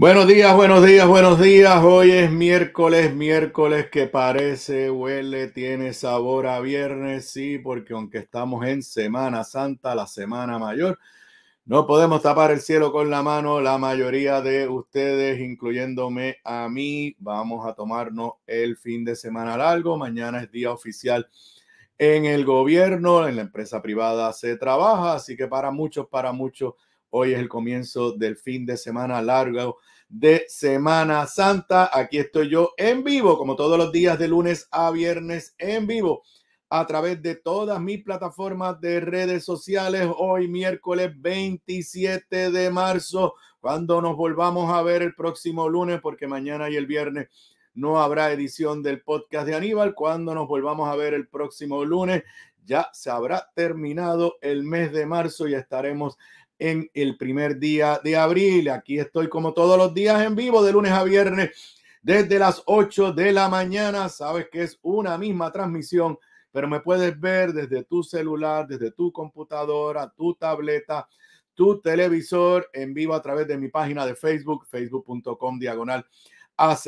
Buenos días, buenos días, buenos días. Hoy es miércoles, miércoles que parece, huele, tiene sabor a viernes, sí, porque aunque estamos en Semana Santa, la Semana Mayor, no podemos tapar el cielo con la mano. La mayoría de ustedes, incluyéndome a mí, vamos a tomarnos el fin de semana largo. Mañana es día oficial en el gobierno, en la empresa privada se trabaja, así que para muchos, para muchos, hoy es el comienzo del fin de semana largo de Semana Santa. Aquí estoy yo en vivo, como todos los días de lunes a viernes en vivo a través de todas mis plataformas de redes sociales. Hoy miércoles 27 de marzo, cuando nos volvamos a ver el próximo lunes, porque mañana y el viernes no habrá edición del podcast de Aníbal. Cuando nos volvamos a ver el próximo lunes, ya se habrá terminado el mes de marzo y estaremos en el primer día de abril. Aquí estoy como todos los días en vivo de lunes a viernes desde las 8 de la mañana. Sabes que es una misma transmisión, pero me puedes ver desde tu celular, desde tu computadora, tu tableta, tu televisor en vivo a través de mi página de Facebook, facebook.com diagonal a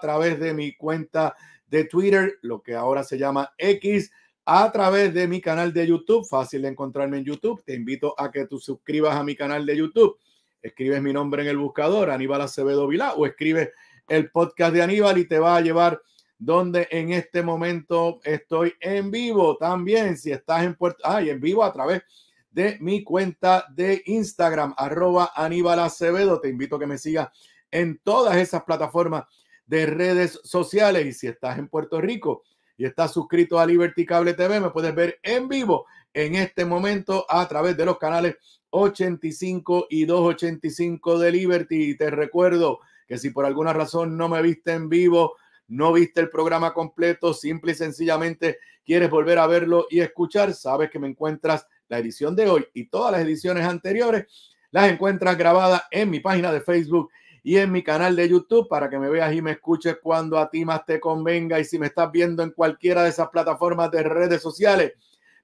través de mi cuenta de Twitter, lo que ahora se llama X a través de mi canal de YouTube. Fácil de encontrarme en YouTube. Te invito a que tú suscribas a mi canal de YouTube. Escribes mi nombre en el buscador, Aníbal Acevedo Vilá, o escribe el podcast de Aníbal y te va a llevar donde en este momento estoy en vivo también. Si estás en Puerto, ay, en vivo a través de mi cuenta de Instagram, arroba Aníbal Acevedo. Te invito a que me sigas en todas esas plataformas de redes sociales. Y si estás en Puerto Rico, y estás suscrito a Liberty Cable TV, me puedes ver en vivo en este momento a través de los canales 85 y 285 de Liberty. Y te recuerdo que si por alguna razón no me viste en vivo, no viste el programa completo, simple y sencillamente quieres volver a verlo y escuchar, sabes que me encuentras la edición de hoy y todas las ediciones anteriores, las encuentras grabadas en mi página de Facebook y en mi canal de YouTube para que me veas y me escuches cuando a ti más te convenga. Y si me estás viendo en cualquiera de esas plataformas de redes sociales,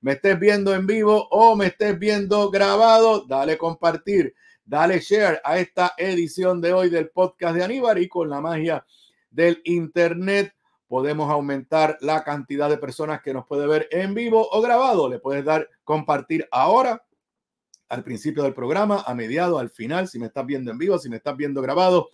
me estés viendo en vivo o me estés viendo grabado, dale compartir, dale share a esta edición de hoy del podcast de Aníbal y con la magia del Internet podemos aumentar la cantidad de personas que nos puede ver en vivo o grabado. Le puedes dar compartir ahora al principio del programa, a mediado, al final, si me estás viendo en vivo, si me estás viendo grabado.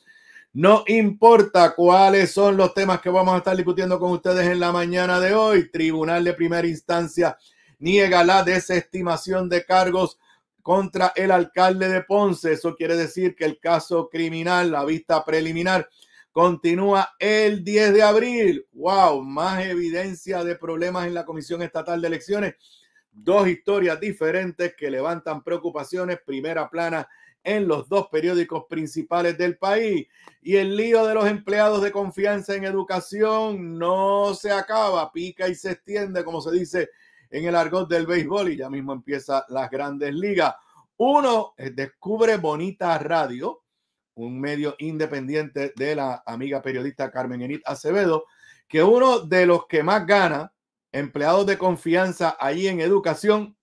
No importa cuáles son los temas que vamos a estar discutiendo con ustedes en la mañana de hoy. Tribunal de primera instancia niega la desestimación de cargos contra el alcalde de Ponce. Eso quiere decir que el caso criminal, la vista preliminar, continúa el 10 de abril. ¡Wow! Más evidencia de problemas en la Comisión Estatal de Elecciones Dos historias diferentes que levantan preocupaciones, primera plana en los dos periódicos principales del país. Y el lío de los empleados de confianza en educación no se acaba, pica y se extiende, como se dice en el argot del béisbol, y ya mismo empieza las grandes ligas. Uno eh, descubre Bonita Radio, un medio independiente de la amiga periodista Carmen Enid Acevedo, que uno de los que más gana empleados de confianza allí en educación,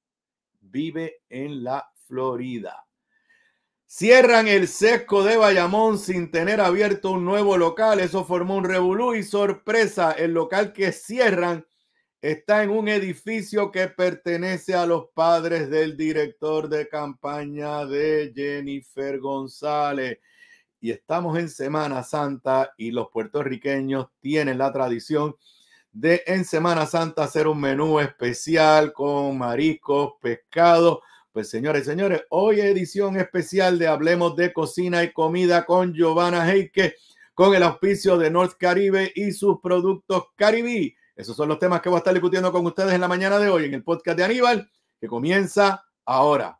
vive en la Florida. Cierran el sesco de Bayamón sin tener abierto un nuevo local. Eso formó un revolú y sorpresa. El local que cierran está en un edificio que pertenece a los padres del director de campaña de Jennifer González. Y estamos en Semana Santa y los puertorriqueños tienen la tradición de en Semana Santa hacer un menú especial con mariscos, pescado. Pues señores señores, hoy edición especial de Hablemos de Cocina y Comida con Giovanna Heike, con el auspicio de North Caribe y sus productos Caribí. Esos son los temas que voy a estar discutiendo con ustedes en la mañana de hoy en el podcast de Aníbal, que comienza ahora.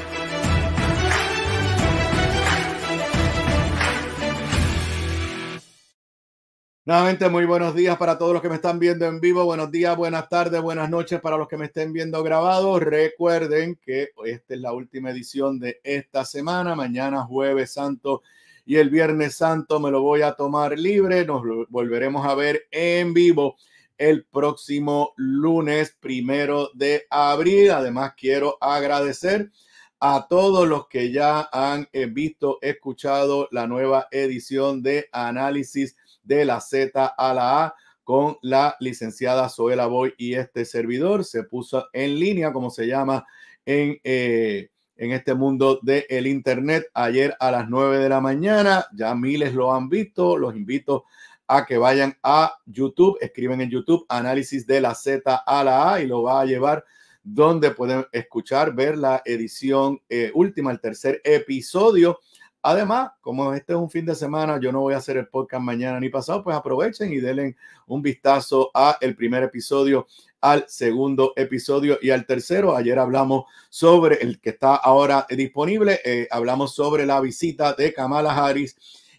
Nuevamente, muy buenos días para todos los que me están viendo en vivo. Buenos días, buenas tardes, buenas noches para los que me estén viendo grabado. Recuerden que esta es la última edición de esta semana. Mañana, jueves santo y el viernes santo me lo voy a tomar libre. Nos volveremos a ver en vivo el próximo lunes primero de abril. Además, quiero agradecer a todos los que ya han eh, visto, escuchado la nueva edición de Análisis de la Z a la A con la licenciada Zoela Boy y este servidor. Se puso en línea, como se llama en, eh, este mundo del Internet, ayer a las 9 de la mañana. Ya miles lo han visto. Los invito a que vayan a YouTube, escriben en YouTube análisis de la Z a la A y lo va a llevar donde pueden escuchar, ver la edición eh, última, el tercer episodio Además, como este es un fin de semana, yo no voy a hacer el podcast mañana ni pasado, pues aprovechen y denle un vistazo al primer episodio, al segundo episodio y al tercero. Ayer hablamos sobre el que está ahora disponible, eh, hablamos sobre la visita de Kamala Harris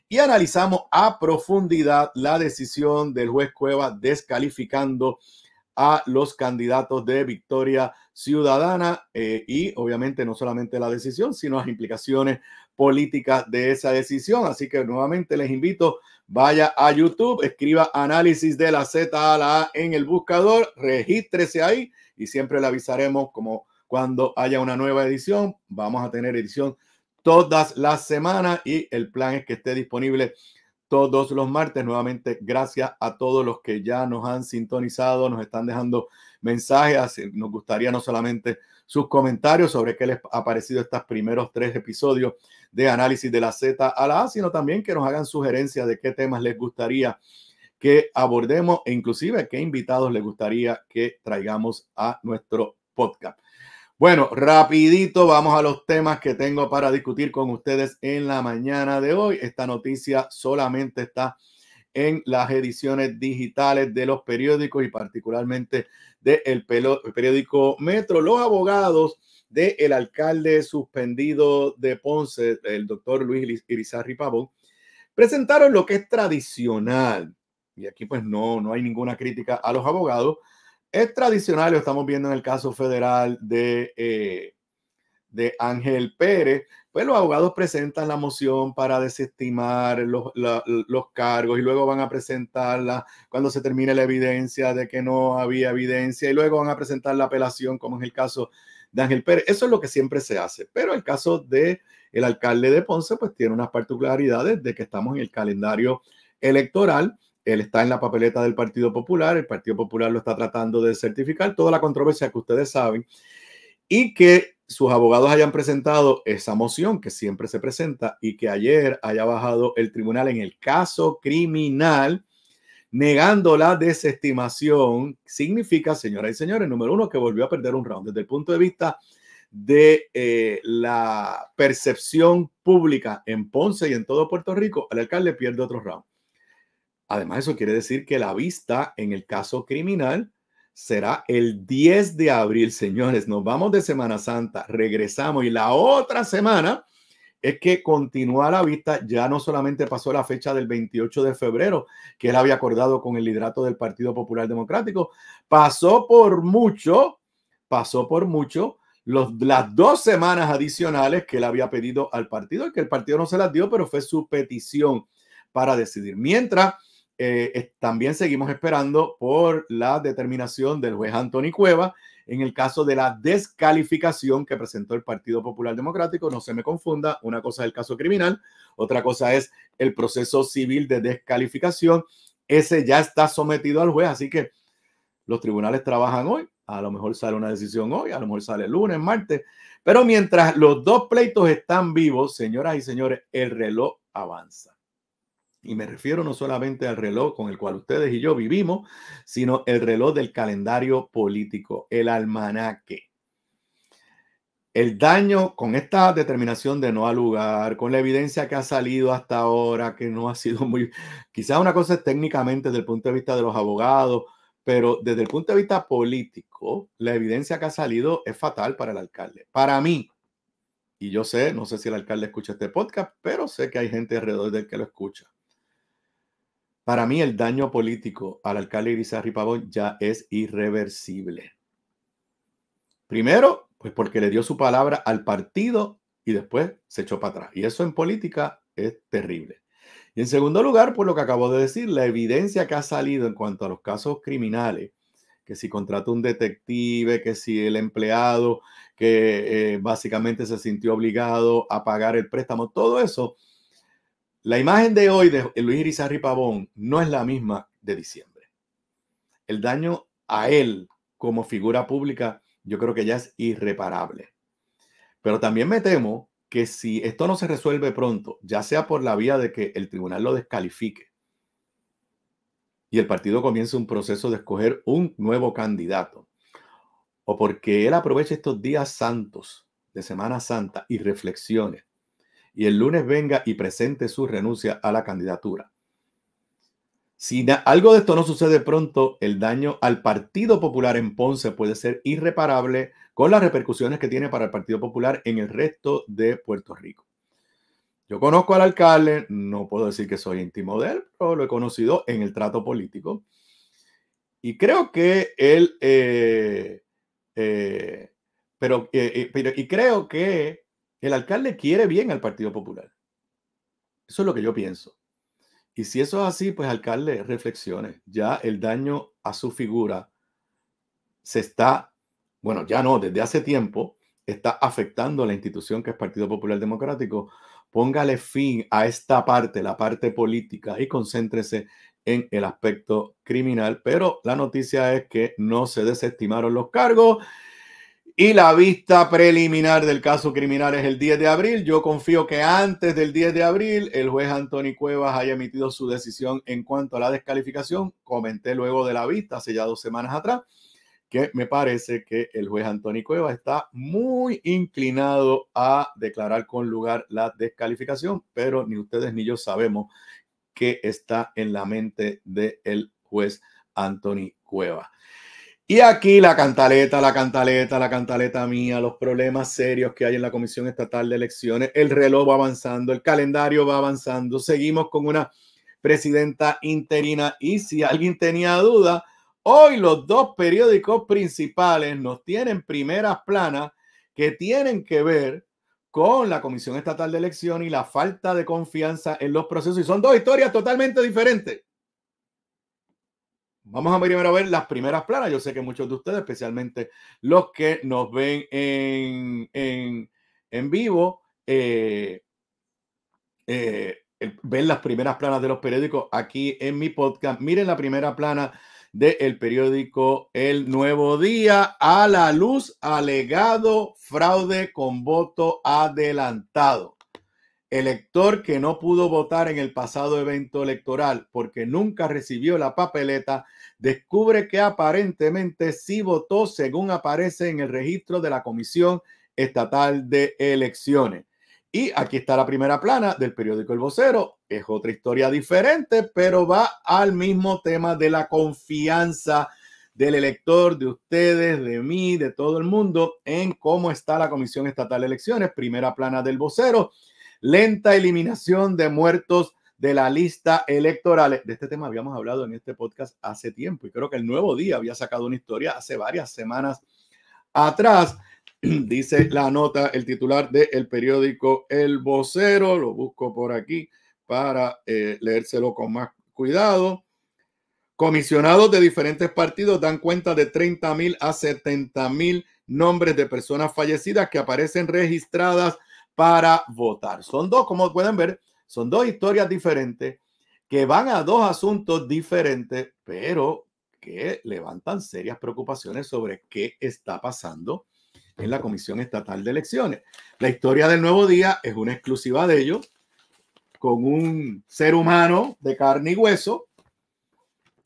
y analizamos a profundidad la decisión del juez Cueva descalificando a los candidatos de Victoria Ciudadana eh, y obviamente no solamente la decisión, sino las implicaciones políticas de esa decisión. Así que nuevamente les invito, vaya a YouTube, escriba análisis de la Z a la A en el buscador, regístrese ahí y siempre le avisaremos como cuando haya una nueva edición. Vamos a tener edición todas las semanas y el plan es que esté disponible todos los martes. Nuevamente, gracias a todos los que ya nos han sintonizado, nos están dejando mensajes. Nos gustaría no solamente sus comentarios sobre qué les ha parecido estos primeros tres episodios de análisis de la Z a la A, sino también que nos hagan sugerencias de qué temas les gustaría que abordemos e inclusive qué invitados les gustaría que traigamos a nuestro podcast. Bueno, rapidito vamos a los temas que tengo para discutir con ustedes en la mañana de hoy. Esta noticia solamente está en las ediciones digitales de los periódicos y particularmente del periódico Metro. Los abogados del alcalde suspendido de Ponce, el doctor Luis Irizarri Pavón, presentaron lo que es tradicional, y aquí pues no, no hay ninguna crítica a los abogados, es tradicional, lo estamos viendo en el caso federal de, eh, de Ángel Pérez, pues los abogados presentan la moción para desestimar los, cargos y luego van a presentarla cuando se termine la evidencia de que no había evidencia y luego van a presentar la apelación, como en el caso de Ángel Pérez. Eso es lo que siempre se hace, pero el caso de el alcalde de Ponce, pues tiene unas particularidades de que estamos en el calendario electoral él está en la papeleta del Partido Popular, el Partido Popular lo está tratando de certificar, toda la controversia que ustedes saben, y que sus abogados hayan presentado esa moción que siempre se presenta y que ayer haya bajado el tribunal en el caso criminal, negando la desestimación, significa, señoras y señores, número uno, que volvió a perder un round desde el punto de vista de eh, la percepción pública en Ponce y en todo Puerto Rico, el alcalde pierde otro round. Además, eso quiere decir que la vista en el caso criminal será el 10 de abril, señores. Nos vamos de Semana Santa, regresamos y la otra semana es que continúa la vista, ya no solamente pasó la fecha del 28 de febrero, que él había acordado con el liderato del Partido Popular Democrático, pasó por mucho, pasó por mucho las dos semanas adicionales que él había pedido al partido, que el partido no se las dio, pero fue su petición para decidir. Mientras eh, eh, también seguimos esperando por la determinación del juez Anthony Cueva en el caso de la descalificación que presentó el Partido Popular Democrático. No se me confunda, una cosa es el caso criminal, otra cosa es el proceso civil de descalificación. Ese ya está sometido al juez, así que los tribunales trabajan hoy. A lo mejor sale una decisión hoy, a lo mejor sale el lunes, martes. Pero mientras los dos pleitos están vivos, señoras y señores, el reloj avanza. Y me refiero no solamente al reloj con el cual ustedes y yo vivimos, sino el reloj del calendario político, el almanaque. El daño con esta determinación de no alugar, con la evidencia que ha salido hasta ahora, que no ha sido muy... Quizás una cosa es técnicamente desde el punto de vista de los abogados, pero desde el punto de vista político, la evidencia que ha salido es fatal para el alcalde. Para mí, y yo sé, no sé si el alcalde escucha este podcast, pero sé que hay gente alrededor del que lo escucha. Para mí el daño político al alcalde Irizarri Pavón ya es irreversible. Primero, pues porque le dio su palabra al partido y después se echó para atrás. Y eso en política es terrible. Y en segundo lugar, por lo que acabo de decir, la evidencia que ha salido en cuanto a los casos criminales, que si contrató un detective, que si el empleado que eh, básicamente se sintió obligado a pagar el préstamo, todo eso la imagen de hoy de Luis Irizarri Pavón no es la misma de diciembre. El daño a él como figura pública yo creo que ya es irreparable. Pero también me temo que si esto no se resuelve pronto, ya sea por la vía de que el tribunal lo descalifique y el partido comience un proceso de escoger un nuevo candidato, o porque él aproveche estos días santos de Semana Santa y reflexione y el lunes venga y presente su renuncia a la candidatura. Si algo de esto no sucede pronto, el daño al Partido Popular en Ponce puede ser irreparable con las repercusiones que tiene para el Partido Popular en el resto de Puerto Rico. Yo conozco al alcalde, no puedo decir que soy íntimo de él, pero lo he conocido en el trato político. Y creo que él, eh, eh, pero, eh, pero, y creo que el alcalde quiere bien al Partido Popular. Eso es lo que yo pienso. Y si eso es así, pues alcalde, reflexione. Ya el daño a su figura se está, bueno, ya no, desde hace tiempo está afectando a la institución que es Partido Popular Democrático. Póngale fin a esta parte, la parte política, y concéntrese en el aspecto criminal. Pero la noticia es que no se desestimaron los cargos y la vista preliminar del caso criminal es el 10 de abril. Yo confío que antes del 10 de abril el juez Anthony Cuevas haya emitido su decisión en cuanto a la descalificación. Comenté luego de la vista, hace ya dos semanas atrás, que me parece que el juez Anthony Cuevas está muy inclinado a declarar con lugar la descalificación, pero ni ustedes ni yo sabemos qué está en la mente del juez Anthony Cuevas. Y aquí la cantaleta, la cantaleta, la cantaleta mía, los problemas serios que hay en la Comisión Estatal de Elecciones, el reloj va avanzando, el calendario va avanzando, seguimos con una presidenta interina y si alguien tenía duda, hoy los dos periódicos principales nos tienen primeras planas que tienen que ver con la Comisión Estatal de Elecciones y la falta de confianza en los procesos y son dos historias totalmente diferentes. Vamos a primero ver las primeras planas. Yo sé que muchos de ustedes, especialmente los que nos ven en, vivo, eh, eh, ven las primeras planas de los periódicos aquí en mi podcast. Miren la primera plana del periódico El Nuevo Día a la luz alegado fraude con voto adelantado elector que no pudo votar en el pasado evento electoral porque nunca recibió la papeleta, descubre que aparentemente sí votó según aparece en el registro de la Comisión Estatal de Elecciones. Y aquí está la primera plana del periódico El Vocero. Es otra historia diferente, pero va al mismo tema de la confianza del elector, de ustedes, de mí, de todo el mundo, en cómo está la Comisión Estatal de Elecciones, primera plana del vocero lenta eliminación de muertos de la lista electoral. De este tema habíamos hablado en este podcast hace tiempo y creo que el Nuevo Día había sacado una historia hace varias semanas atrás. Dice la nota, el titular del periódico El Vocero, lo busco por aquí para eh, leérselo con más cuidado. Comisionados de diferentes partidos dan cuenta de 30.000 a 70.000 nombres de personas fallecidas que aparecen registradas para votar. Son dos, como pueden ver, son dos historias diferentes que van a dos asuntos diferentes, pero que levantan serias preocupaciones sobre qué está pasando en la Comisión Estatal de Elecciones. La historia del Nuevo Día es una exclusiva de ellos, con un ser humano de carne y hueso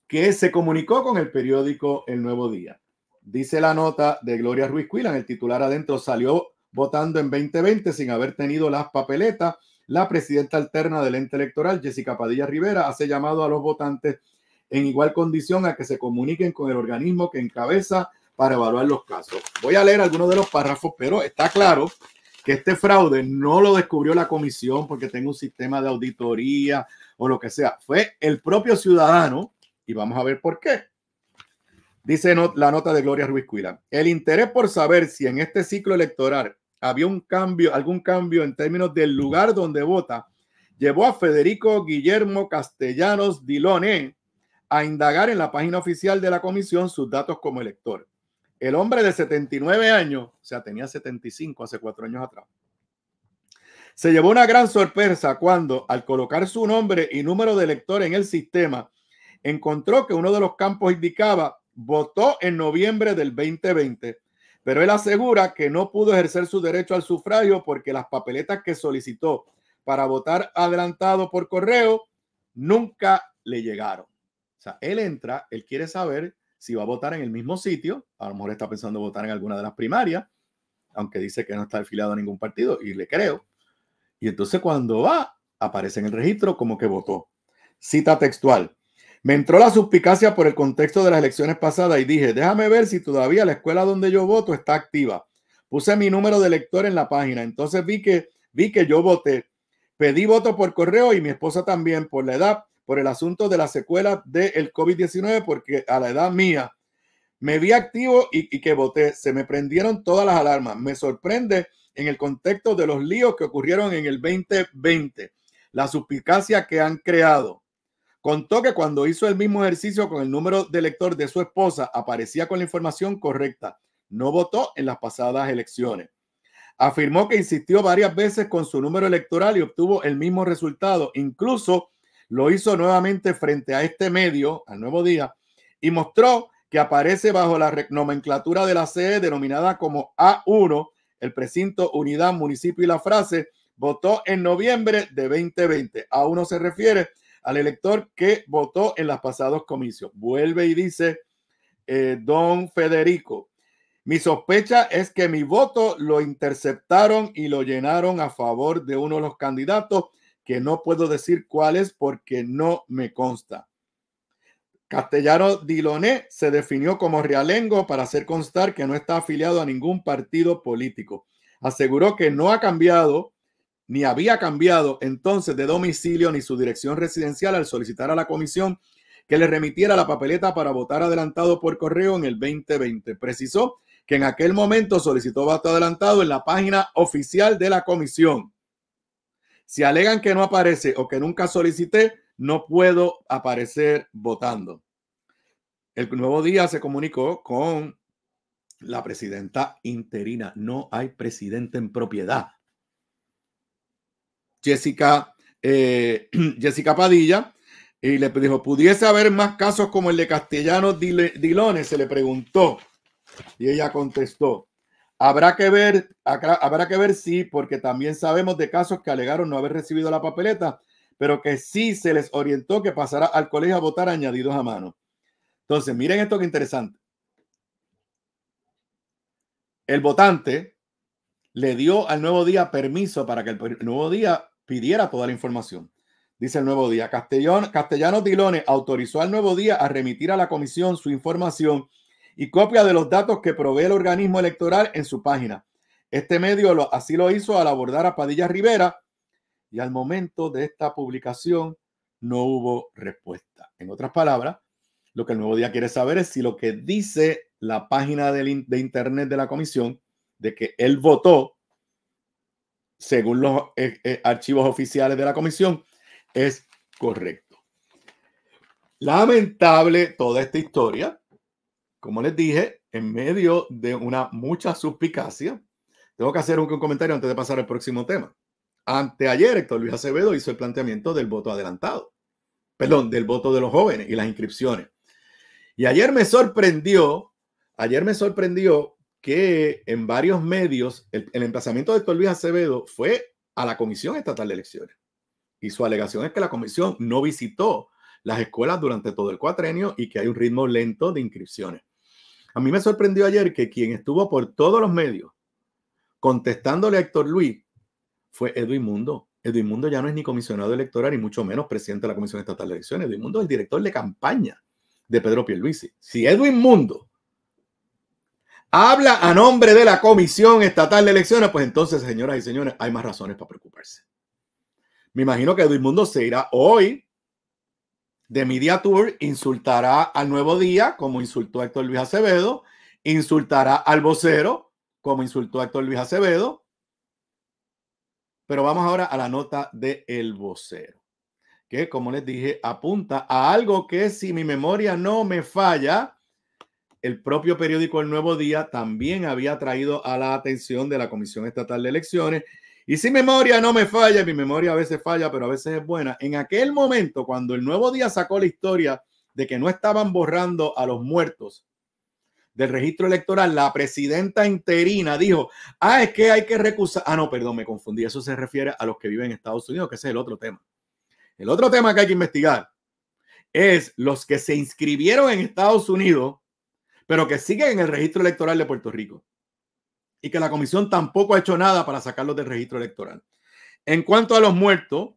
que se comunicó con el periódico El Nuevo Día. Dice la nota de Gloria Ruiz Cuilan, el titular adentro salió votando en 2020 sin haber tenido las papeletas, la presidenta alterna del ente electoral, Jessica Padilla Rivera, hace llamado a los votantes en igual condición a que se comuniquen con el organismo que encabeza para evaluar los casos. Voy a leer algunos de los párrafos, pero está claro que este fraude no lo descubrió la comisión porque tengo un sistema de auditoría o lo que sea. Fue el propio ciudadano y vamos a ver por qué. Dice la nota de Gloria Ruiz Cuida, El interés por saber si en este ciclo electoral había un cambio, algún cambio en términos del lugar donde vota, llevó a Federico Guillermo Castellanos Dilone a indagar en la página oficial de la comisión sus datos como elector. El hombre de 79 años, o sea, tenía 75 hace cuatro años atrás, se llevó una gran sorpresa cuando, al colocar su nombre y número de elector en el sistema, encontró que uno de los campos indicaba votó en noviembre del 2020 pero él asegura que no pudo ejercer su derecho al sufragio porque las papeletas que solicitó para votar adelantado por correo nunca le llegaron. O sea, él entra, él quiere saber si va a votar en el mismo sitio, a lo mejor está pensando votar en alguna de las primarias, aunque dice que no está afiliado a ningún partido, y le creo. Y entonces cuando va, aparece en el registro como que votó. Cita textual. Me entró la suspicacia por el contexto de las elecciones pasadas y dije, déjame ver si todavía la escuela donde yo voto está activa. Puse mi número de lector en la página, entonces vi que, vi que yo voté. Pedí voto por correo y mi esposa también por la edad, por el asunto de la secuela del COVID-19, porque a la edad mía me vi activo y, y que voté. Se me prendieron todas las alarmas. Me sorprende en el contexto de los líos que ocurrieron en el 2020, la suspicacia que han creado. Contó que cuando hizo el mismo ejercicio con el número de elector de su esposa, aparecía con la información correcta. No votó en las pasadas elecciones. Afirmó que insistió varias veces con su número electoral y obtuvo el mismo resultado. Incluso lo hizo nuevamente frente a este medio, al nuevo día, y mostró que aparece bajo la nomenclatura de la sede denominada como A1, el precinto, unidad, municipio y la frase, votó en noviembre de 2020. A1 se refiere al elector que votó en los pasados comicios. Vuelve y dice eh, don Federico, mi sospecha es que mi voto lo interceptaron y lo llenaron a favor de uno de los candidatos que no puedo decir cuál es porque no me consta. Castellano Diloné se definió como realengo para hacer constar que no está afiliado a ningún partido político. Aseguró que no ha cambiado ni había cambiado entonces de domicilio ni su dirección residencial al solicitar a la comisión que le remitiera la papeleta para votar adelantado por correo en el 2020. Precisó que en aquel momento solicitó voto adelantado en la página oficial de la comisión. Si alegan que no aparece o que nunca solicité, no puedo aparecer votando. El nuevo día se comunicó con la presidenta interina. No hay presidente en propiedad. Jessica, eh, Jessica Padilla, y le dijo, ¿pudiese haber más casos como el de Castellano Dilones? Se le preguntó. Y ella contestó, habrá que ver, habrá que ver sí, porque también sabemos de casos que alegaron no haber recibido la papeleta, pero que sí se les orientó que pasara al colegio a votar añadidos a mano. Entonces, miren esto que interesante. El votante le dio al nuevo día permiso para que el nuevo día pidiera toda la información. Dice el Nuevo Día, Castellón, Castellano Dilone autorizó al Nuevo Día a remitir a la comisión su información y copia de los datos que provee el organismo electoral en su página. Este medio así lo hizo al abordar a Padilla Rivera y al momento de esta publicación no hubo respuesta. En otras palabras, lo que el Nuevo Día quiere saber es si lo que dice la página de internet de la comisión de que él votó según los eh, eh, archivos oficiales de la comisión, es correcto. Lamentable toda esta historia, como les dije, en medio de una mucha suspicacia. Tengo que hacer un, comentario antes de pasar al próximo tema. Anteayer, Héctor Luis Acevedo hizo el planteamiento del voto adelantado, perdón, del voto de los jóvenes y las inscripciones. Y ayer me sorprendió, ayer me sorprendió que en varios medios el, emplazamiento de Héctor Luis Acevedo fue a la Comisión Estatal de Elecciones. Y su alegación es que la comisión no visitó las escuelas durante todo el cuatrenio y que hay un ritmo lento de inscripciones. A mí me sorprendió ayer que quien estuvo por todos los medios contestándole a Héctor Luis fue Edwin Mundo. Edwin Mundo ya no es ni comisionado electoral ni mucho menos presidente de la Comisión Estatal de Elecciones. Edwin Mundo es el director de campaña de Pedro Pierluisi. Si Edwin Mundo habla a nombre de la Comisión Estatal de Elecciones, pues entonces, señoras y señores, hay más razones para preocuparse. Me imagino que Mundo se irá hoy de Media Tour, insultará al Nuevo Día, como insultó a Héctor Luis Acevedo, insultará al vocero, como insultó a Héctor Luis Acevedo. Pero vamos ahora a la nota del El vocero, que como les dije, apunta a algo que si mi memoria no me falla, el propio periódico El Nuevo Día también había traído a la atención de la Comisión Estatal de Elecciones. Y si memoria no me falla, mi memoria a veces falla, pero a veces es buena. En aquel momento, cuando El Nuevo Día sacó la historia de que no estaban borrando a los muertos del registro electoral, la presidenta interina dijo, ah, es que hay que recusar. Ah, no, perdón, me confundí. Eso se refiere a los que viven en Estados Unidos, que ese es el otro tema. El otro tema que hay que investigar es los que se inscribieron en Estados Unidos pero que siguen en el registro electoral de Puerto Rico y que la comisión tampoco ha hecho nada para sacarlos del registro electoral. En cuanto a los muertos,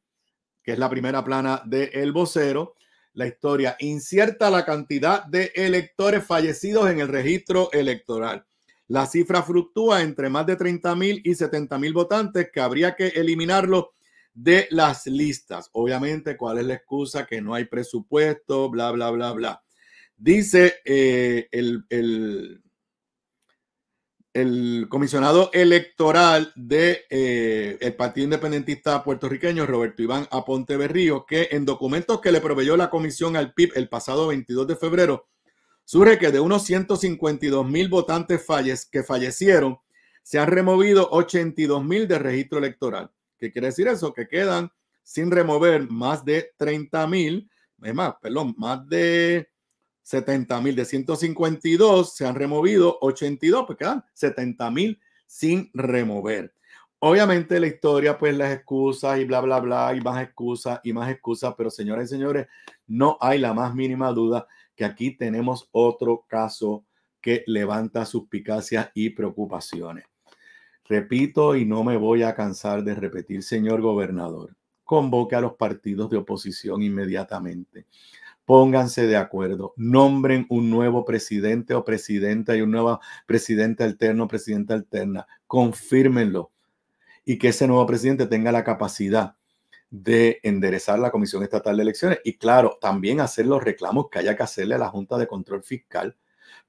que es la primera plana del El vocero, la historia incierta la cantidad de electores fallecidos en el registro electoral. La cifra fluctúa entre más de 30 mil y 70 mil votantes que habría que eliminarlos de las listas. Obviamente, ¿cuál es la excusa? Que no hay presupuesto, bla, bla, bla, bla. Dice eh, el, comisionado electoral del de, eh, Partido Independentista puertorriqueño, Roberto Iván Aponte Berrío, que en documentos que le proveyó la comisión al PIB el pasado 22 de febrero, surge que de unos 152 mil votantes que fallecieron, se han removido 82 mil de registro electoral. ¿Qué quiere decir eso? Que quedan sin remover más de 30 mil, es más, perdón, más de 70 mil. De 152 se han removido 82, pues quedan 70 mil sin remover. Obviamente la historia, pues las excusas y bla, bla, bla, y más excusas y más excusas, pero señores y señores, no hay la más mínima duda que aquí tenemos otro caso que levanta suspicacias y preocupaciones. Repito y no me voy a cansar de repetir, señor gobernador, convoque a los partidos de oposición inmediatamente pónganse de acuerdo, nombren un nuevo presidente o presidenta y un nuevo presidente alterno o presidenta alterna, confírmenlo y que ese nuevo presidente tenga la capacidad de enderezar la Comisión Estatal de Elecciones y claro, también hacer los reclamos que haya que hacerle a la Junta de Control Fiscal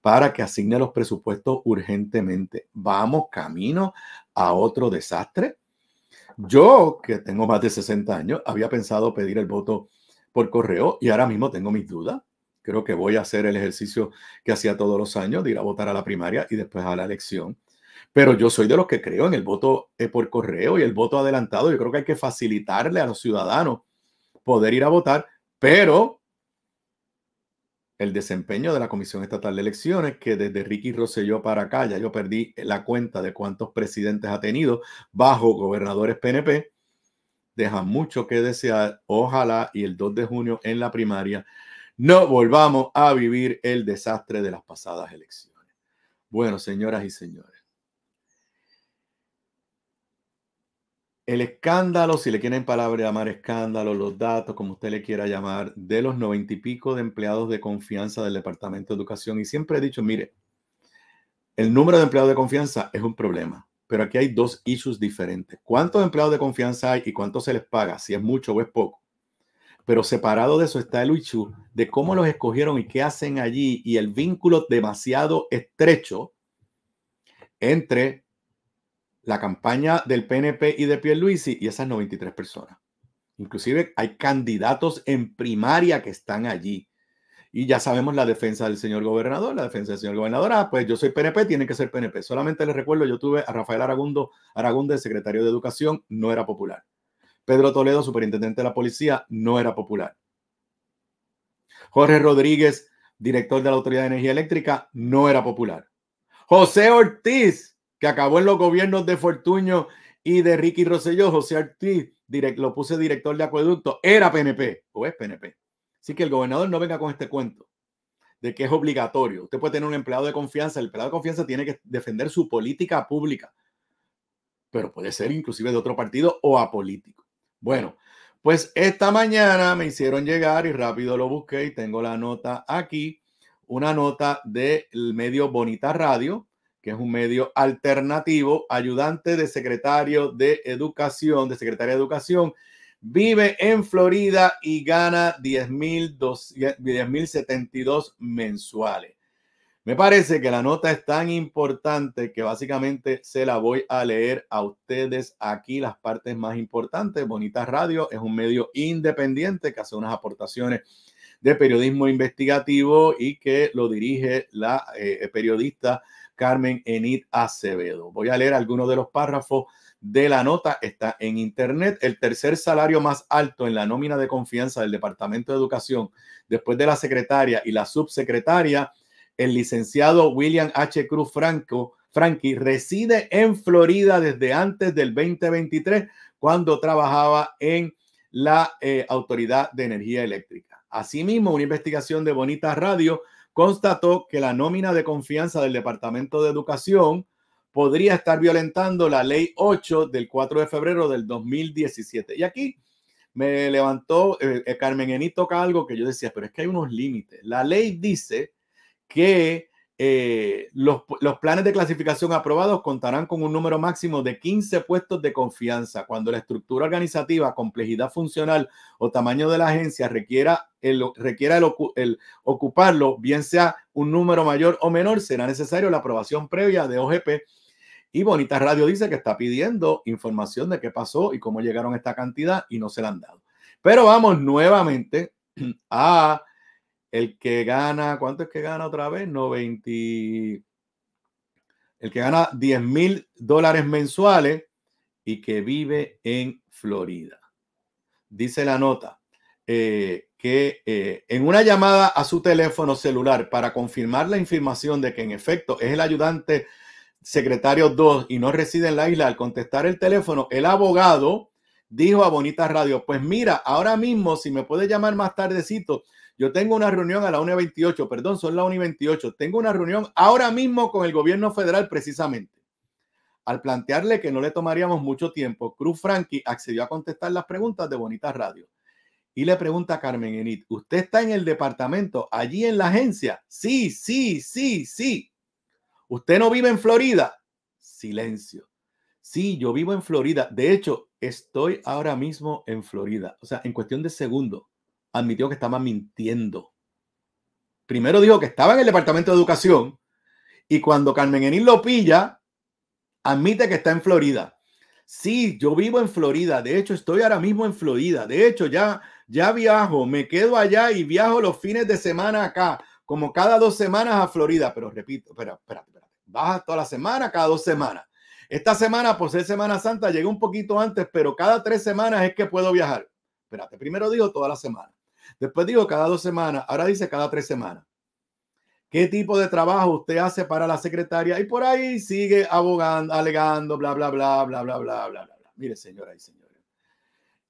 para que asigne los presupuestos urgentemente. Vamos camino a otro desastre. Yo, que tengo más de 60 años, había pensado pedir el voto por correo y ahora mismo tengo mis dudas. Creo que voy a hacer el ejercicio que hacía todos los años de ir a votar a la primaria y después a la elección. Pero yo soy de los que creo en el voto eh, por correo y el voto adelantado. Yo creo que hay que facilitarle a los ciudadanos poder ir a votar, pero el desempeño de la Comisión Estatal de Elecciones, que desde Ricky Rosselló para acá, ya yo perdí la cuenta de cuántos presidentes ha tenido bajo gobernadores PNP, deja mucho que desear. Ojalá y el 2 de junio en la primaria no volvamos a vivir el desastre de las pasadas elecciones. Bueno, señoras y señores. El escándalo, si le quieren palabra llamar escándalo, los datos, como usted le quiera llamar, de los noventa y pico de empleados de confianza del Departamento de Educación. Y siempre he dicho, mire, el número de empleados de confianza es un problema pero aquí hay dos issues diferentes. ¿Cuántos empleados de confianza hay y cuánto se les paga? Si es mucho o es poco. Pero separado de eso está el issue de cómo los escogieron y qué hacen allí y el vínculo demasiado estrecho entre la campaña del PNP y de Pierluisi y esas 93 personas. Inclusive hay candidatos en primaria que están allí. Y ya sabemos la defensa del señor gobernador, la defensa del señor gobernador. Ah, pues yo soy PNP, tiene que ser PNP. Solamente les recuerdo, yo tuve a Rafael Aragundo, Aragundo, secretario de Educación, no era popular. Pedro Toledo, superintendente de la policía, no era popular. Jorge Rodríguez, director de la Autoridad de Energía Eléctrica, no era popular. José Ortiz, que acabó en los gobiernos de Fortuño y de Ricky Rosselló, José Ortiz, lo puse director de acueducto, era PNP o es PNP. Así que el gobernador no venga con este cuento de que es obligatorio. Usted puede tener un empleado de confianza, el empleado de confianza tiene que defender su política pública, pero puede ser inclusive de otro partido o apolítico. Bueno, pues esta mañana me hicieron llegar y rápido lo busqué y tengo la nota aquí, una nota del medio Bonita Radio, que es un medio alternativo, ayudante de secretario de Educación, de secretaria de Educación, vive en Florida y gana 10.072 mensuales. Me parece que la nota es tan importante que básicamente se la voy a leer a ustedes aquí las partes más importantes. Bonita Radio es un medio independiente que hace unas aportaciones de periodismo investigativo y que lo dirige la eh, eh, periodista Carmen Enid Acevedo. Voy a leer algunos de los párrafos de la nota está en Internet. El tercer salario más alto en la nómina de confianza del Departamento de Educación, después de la secretaria y la subsecretaria, el licenciado William H. Cruz Franco, Frankie, reside en Florida desde antes del 2023, cuando trabajaba en la eh, Autoridad de Energía Eléctrica. Asimismo, una investigación de Bonita Radio constató que la nómina de confianza del Departamento de Educación podría estar violentando la ley 8 del 4 de febrero del 2017. Y aquí me levantó eh, eh, Carmen Ení toca algo que yo decía, pero es que hay unos límites. La ley dice que eh, los, planes de clasificación aprobados contarán con un número máximo de 15 puestos de confianza cuando la estructura organizativa, complejidad funcional o tamaño de la agencia requiera, el, requiera ocuparlo, bien sea un número mayor o menor, será necesario la aprobación previa de OGP y Bonita Radio dice que está pidiendo información de qué pasó y cómo llegaron a esta cantidad y no se la han dado. Pero vamos nuevamente a el que gana, ¿cuánto es que gana otra vez? 90. El que gana 10 mil dólares mensuales y que vive en Florida. Dice la nota eh, que eh, en una llamada a su teléfono celular para confirmar la información de que en efecto es el ayudante secretario 2 y no reside en la isla, al contestar el teléfono, el abogado dijo a Bonita Radio, pues mira, ahora mismo, si me puede llamar más tardecito, yo tengo una reunión a la 28 perdón, son las 28 tengo una reunión ahora mismo con el gobierno federal precisamente. Al plantearle que no le tomaríamos mucho tiempo, Cruz Frankie accedió a contestar las preguntas de Bonita Radio. Y le pregunta a Carmen Enid, ¿usted está en el departamento, allí en la agencia? Sí, sí, sí, sí. ¿Usted no vive en Florida? Silencio. Sí, yo vivo en Florida. De hecho, estoy ahora mismo en Florida. O sea, en cuestión de segundo, admitió que estaba mintiendo. Primero dijo que estaba en el Departamento de Educación y cuando Carmen Enil lo pilla, admite que está en Florida. Sí, yo vivo en Florida. De hecho, estoy ahora mismo en Florida. De hecho, ya, ya viajo, me quedo allá y viajo los fines de semana acá, como cada dos semanas a Florida. Pero repito, espera, espera, espera baja toda la semana, cada dos semanas. Esta semana, por ser Semana Santa, llegué un poquito antes, pero cada tres semanas es que puedo viajar. Espérate, primero digo toda la semana. Después digo cada dos semanas. Ahora dice cada tres semanas. ¿Qué tipo de trabajo usted hace para la secretaria? Y por ahí sigue abogando, alegando, bla, bla, bla, bla, bla, bla, bla, bla. bla. Mire, señora y señores,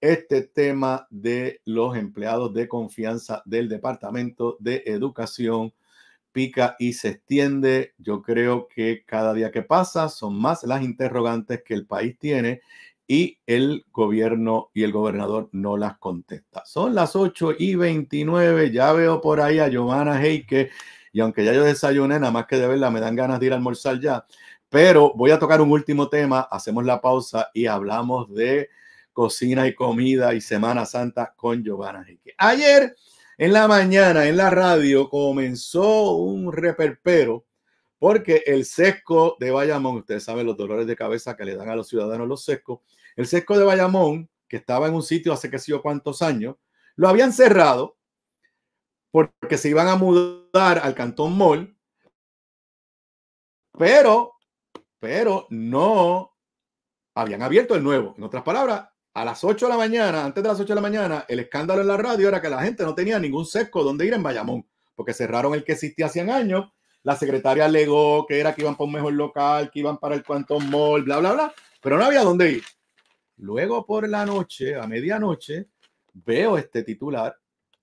este tema de los empleados de confianza del Departamento de Educación pica y se extiende. Yo creo que cada día que pasa son más las interrogantes que el país tiene y el gobierno y el gobernador no las contesta. Son las 8 y 29. Ya veo por ahí a Giovanna Heike. Y aunque ya yo desayuné, nada más que de verla me dan ganas de ir a almorzar ya. Pero voy a tocar un último tema. Hacemos la pausa y hablamos de cocina y comida y Semana Santa con Giovanna Heike. Ayer en la mañana, en la radio, comenzó un reperpero porque el sesco de Bayamón, ustedes saben los dolores de cabeza que le dan a los ciudadanos los sescos, el sesco de Bayamón, que estaba en un sitio hace que sé yo cuántos años, lo habían cerrado porque se iban a mudar al Cantón Mall, pero, pero no habían abierto el nuevo. En otras palabras, a las 8 de la mañana, antes de las 8 de la mañana, el escándalo en la radio era que la gente no tenía ningún sesco donde ir en Bayamón, porque cerraron el que existía hacían años. La secretaria alegó que era que iban por un mejor local, que iban para el Quantum Mall, bla, bla, bla, pero no había dónde ir. Luego por la noche, a medianoche, veo este titular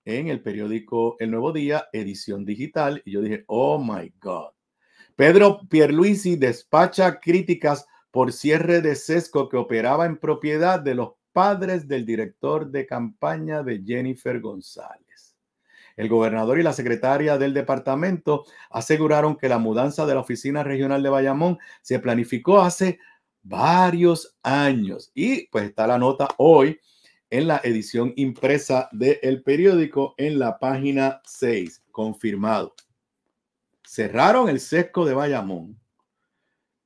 en el periódico El Nuevo Día, edición digital, y yo dije, oh my God. Pedro Pierluisi despacha críticas por cierre de sesco que operaba en propiedad de los padres del director de campaña de Jennifer González. El gobernador y la secretaria del departamento aseguraron que la mudanza de la oficina regional de Bayamón se planificó hace varios años. Y pues está la nota hoy en la edición impresa del periódico en la página 6, confirmado. Cerraron el sesco de Bayamón.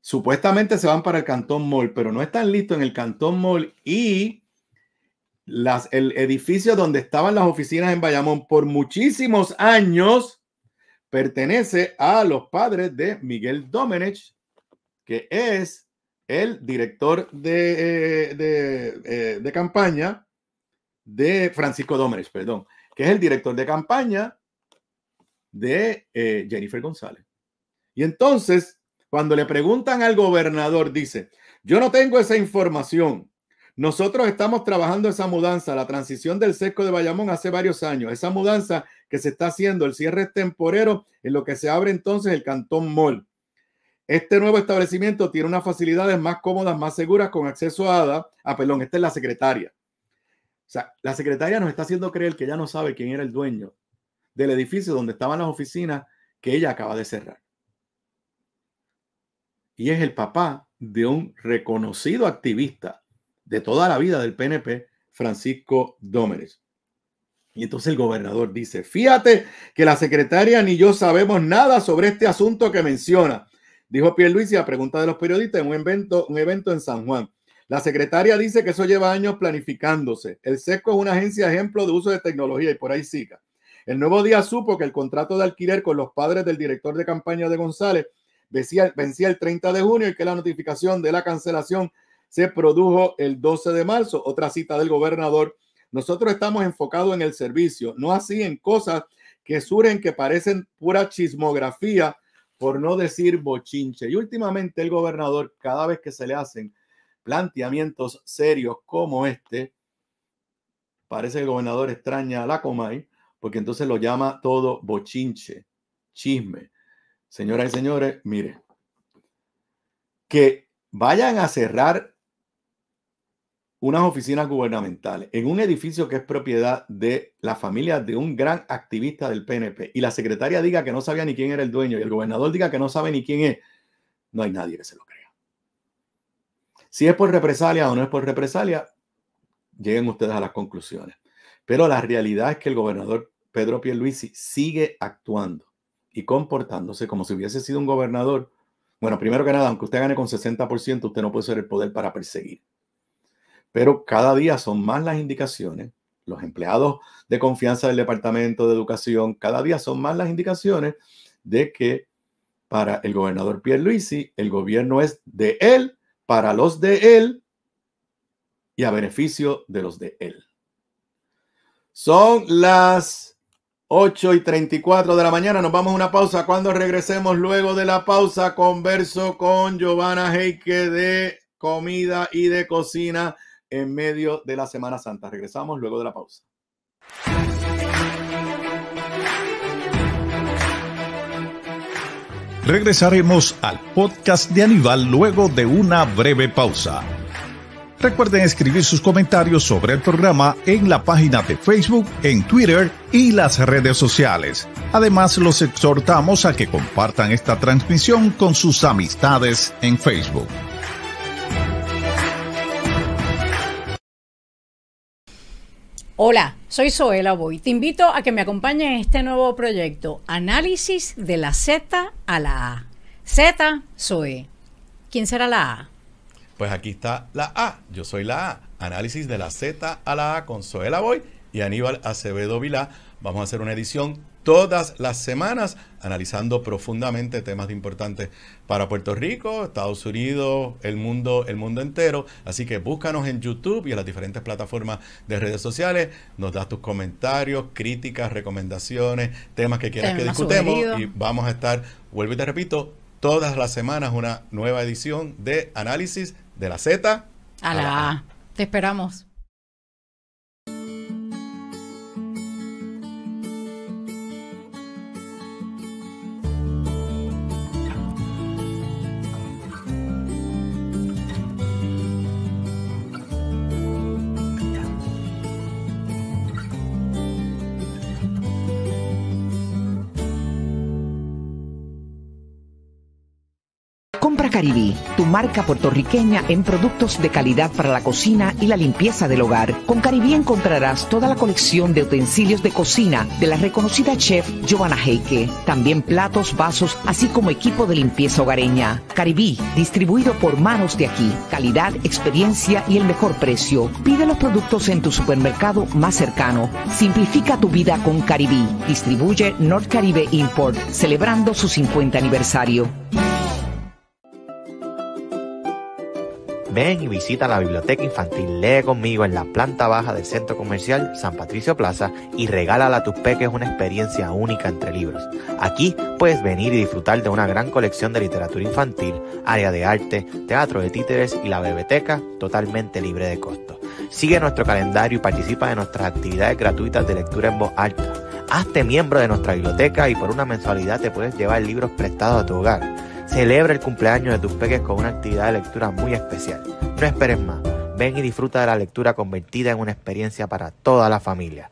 Supuestamente se van para el Cantón Mall, pero no están listos en el Cantón Mall y el edificio donde estaban las oficinas en Bayamón por muchísimos años pertenece a los padres de Miguel Domenech, que es el director de, eh, eh, campaña de Francisco Domenech, perdón, que es el director de campaña de eh, Jennifer González. Y entonces, cuando le preguntan al gobernador, dice, yo no tengo esa información, nosotros estamos trabajando esa mudanza, la transición del sesco de Bayamón hace varios años. Esa mudanza que se está haciendo, el cierre temporero, en lo que se abre entonces el Cantón Mall. Este nuevo establecimiento tiene unas facilidades más cómodas, más seguras, con acceso a ADA. Ah, perdón, esta es la secretaria. O sea, la secretaria nos está haciendo creer que ya no sabe quién era el dueño del edificio donde estaban las oficinas que ella acaba de cerrar. Y es el papá de un reconocido activista de toda la vida del PNP, Francisco Dómenes. Y entonces el gobernador dice, fíjate que la secretaria ni yo sabemos nada sobre este asunto que menciona, dijo y a pregunta de los periodistas en un evento, un evento en San Juan. La secretaria dice que eso lleva años planificándose. El SESCO es una agencia ejemplo de uso de tecnología y por ahí siga. El nuevo día supo que el contrato de alquiler con los padres del director de campaña de González vencía, vencía el 30 de junio y que la notificación de la cancelación se produjo el 12 de marzo. Otra cita del gobernador. Nosotros estamos enfocados en el servicio, no así en cosas que surgen que parecen pura chismografía, por no decir bochinche. Y últimamente el gobernador, cada vez que se le hacen planteamientos serios como este, parece el gobernador extraña a la Comay, porque entonces lo llama todo bochinche, chisme. Señoras y señores, mire, que vayan a cerrar unas oficinas gubernamentales en un edificio que es propiedad de la familia de un gran activista del PNP y la secretaria diga que no sabía ni quién era el dueño y el gobernador diga que no sabe ni quién es, no hay nadie que se lo crea. Si es por represalia o no es por represalia, lleguen ustedes a las conclusiones. Pero la realidad es que el gobernador Pedro Pierluisi sigue actuando y comportándose como si hubiese sido un gobernador. Bueno, primero que nada, aunque usted gane con 60%, usted no puede ser el poder para perseguir pero cada día son más las indicaciones. Los empleados de confianza del Departamento de Educación, cada día son más las indicaciones de que para el gobernador Pierluisi, el gobierno es de él, para los de él y a beneficio de los de él. Son las 8 y 34 de la mañana. Nos vamos a una pausa. Cuando regresemos luego de la pausa, converso con Giovanna Heike de Comida y de Cocina en medio de la Semana Santa. Regresamos luego de la pausa. Regresaremos al podcast de Aníbal luego de una breve pausa. Recuerden escribir sus comentarios sobre el programa en la página de Facebook, en Twitter y las redes sociales. Además, los exhortamos a que compartan esta transmisión con sus amistades en Facebook. Hola, soy Soela Boy. Te invito a que me acompañes en este nuevo proyecto, Análisis de la Z a la A. Z, Zoe. ¿Quién será la A? Pues aquí está la A. Yo soy la A. Análisis de la Z a la A con Soela Boy y Aníbal Acevedo Vilá. Vamos a hacer una edición todas las semanas, analizando profundamente temas importantes para Puerto Rico, Estados Unidos, el mundo, el mundo entero. Así que búscanos en YouTube y en las diferentes plataformas de redes sociales. Nos das tus comentarios, críticas, recomendaciones, temas que quieras que discutemos. Y vamos a estar, vuelvo y te repito, todas las semanas una nueva edición de análisis de la Z a, la Te esperamos. Caribí, tu marca puertorriqueña en productos de calidad para la cocina y la limpieza del hogar. Con Caribí encontrarás toda la colección de utensilios de cocina de la reconocida chef Giovanna Heike. También platos, vasos, así como equipo de limpieza hogareña. Caribí, distribuido por manos de aquí. Calidad, experiencia y el mejor precio. Pide los productos en tu supermercado más cercano. Simplifica tu vida con Caribí. Distribuye North Caribe Import, celebrando su 50 aniversario. Ven y visita la biblioteca infantil. Lee conmigo en la planta baja del centro comercial San Patricio Plaza y regálala a tus peques una experiencia única entre libros. Aquí puedes venir y disfrutar de una gran colección de literatura infantil, área de arte, teatro de títeres y la biblioteca totalmente libre de costo. Sigue nuestro calendario y participa de nuestras actividades gratuitas de lectura en voz alta. Hazte miembro de nuestra biblioteca y por una mensualidad te puedes llevar libros prestados a tu hogar. Celebra el cumpleaños de tus peques con una actividad de lectura muy especial. No esperes más. Ven y disfruta de la lectura convertida en una experiencia para toda la familia.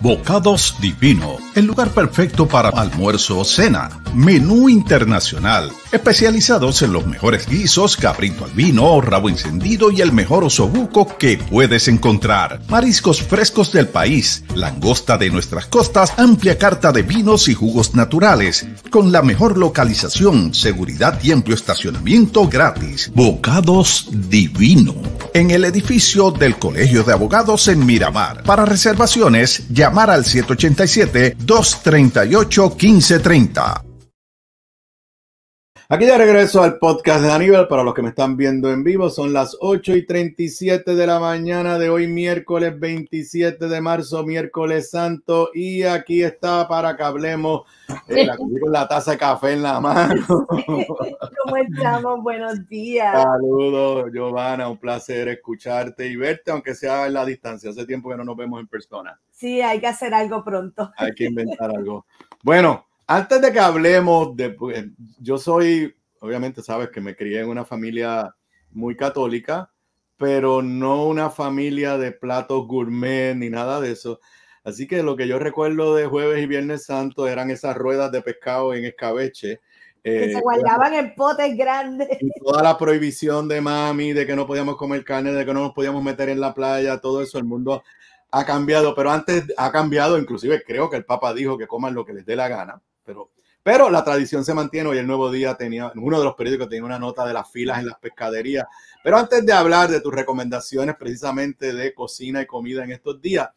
Bocados Divino, el lugar perfecto para almuerzo o cena Menú Internacional, especializados en los mejores guisos, cabrito al vino, rabo encendido y el mejor osobuco que puedes encontrar. Mariscos frescos del país, langosta de nuestras costas, amplia carta de vinos y jugos naturales, con la mejor localización, seguridad y amplio estacionamiento gratis. Bocados divino. En el edificio del Colegio de Abogados en Miramar. Para reservaciones, llamar al 787 238 1530 Aquí ya regreso al podcast de Aníbal. Para los que me están viendo en vivo, son las 8 y 37 de la mañana de hoy, miércoles 27 de marzo, miércoles santo. Y aquí está para que hablemos con eh, la taza de café en la mano. ¿Cómo estamos? Buenos días. Saludos, Giovanna. Un placer escucharte y verte, aunque sea en la distancia. Hace tiempo que no nos vemos en persona. Sí, hay que hacer algo pronto. Hay que inventar algo. Bueno antes de que hablemos, de, pues, yo soy, obviamente sabes que me crié en una familia muy católica, pero no una familia de platos gourmet ni nada de eso. Así que lo que yo recuerdo de jueves y viernes santo eran esas ruedas de pescado en escabeche. que se eh, guardaban en potes grandes. Y toda la prohibición de mami, de que no podíamos comer carne, de que no nos podíamos meter en la playa, todo eso, el mundo ha cambiado, pero antes ha cambiado, inclusive creo que el Papa dijo que coman lo que les dé la gana. Pero, la tradición se mantiene. Hoy el Nuevo Día tenía, uno de los periódicos tenía una nota de las filas en las pescaderías. Pero antes de hablar de tus recomendaciones precisamente de cocina y comida en estos días,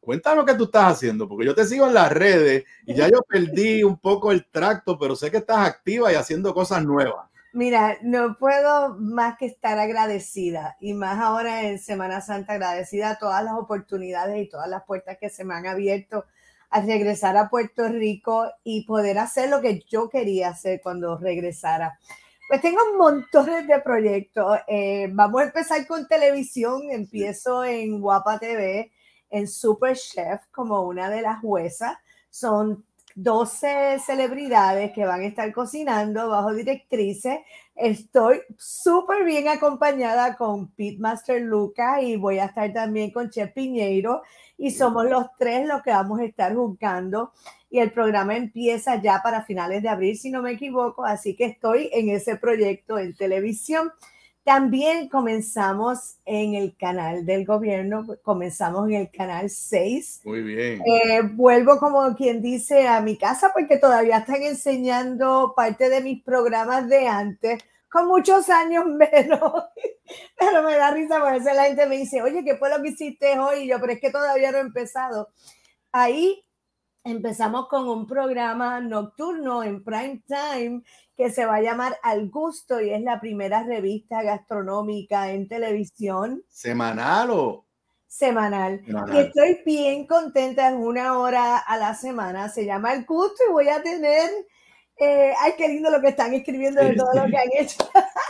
cuéntanos qué tú estás haciendo, porque yo te sigo en las redes y ya yo perdí un poco el tracto, pero sé que estás activa y haciendo cosas nuevas. Mira, no puedo más que estar agradecida y más ahora en Semana Santa agradecida a todas las oportunidades y todas las puertas que se me han abierto al regresar a Puerto Rico y poder hacer lo que yo quería hacer cuando regresara. Pues tengo montones de proyectos. Eh, vamos a empezar con televisión. Empiezo en Guapa TV, en Super Chef, como una de las juezas. Son 12 celebridades que van a estar cocinando bajo directrices. Estoy súper bien acompañada con Pitmaster Luca y voy a estar también con Chef Piñeiro y somos los tres los que vamos a estar juzgando y el programa empieza ya para finales de abril, si no me equivoco, así que estoy en ese proyecto en televisión. También comenzamos en el canal del gobierno, comenzamos en el canal 6. Muy bien. Eh, vuelvo como quien dice a mi casa porque todavía están enseñando parte de mis programas de antes, con muchos años menos. pero me da risa porque a la gente me dice, oye, ¿qué fue lo que hiciste hoy? yo, pero es que todavía no he empezado. Ahí empezamos con un programa nocturno en prime time que se va a llamar Al Gusto y es la primera revista gastronómica en televisión. ¿Semanal o? Semanal. Y estoy bien contenta, es una hora a la semana. Se llama Al Gusto y voy a tener. Eh, ay, qué lindo lo que están escribiendo de todo lo que han hecho.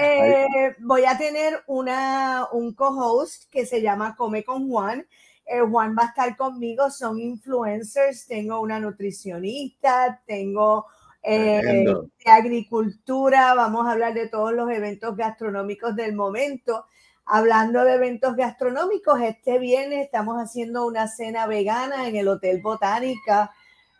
Eh, voy a tener una, un co-host que se llama Come con Juan. Eh, Juan va a estar conmigo, son influencers, tengo una nutricionista, tengo eh, de agricultura, vamos a hablar de todos los eventos gastronómicos del momento. Hablando de eventos gastronómicos, este viernes estamos haciendo una cena vegana en el Hotel Botánica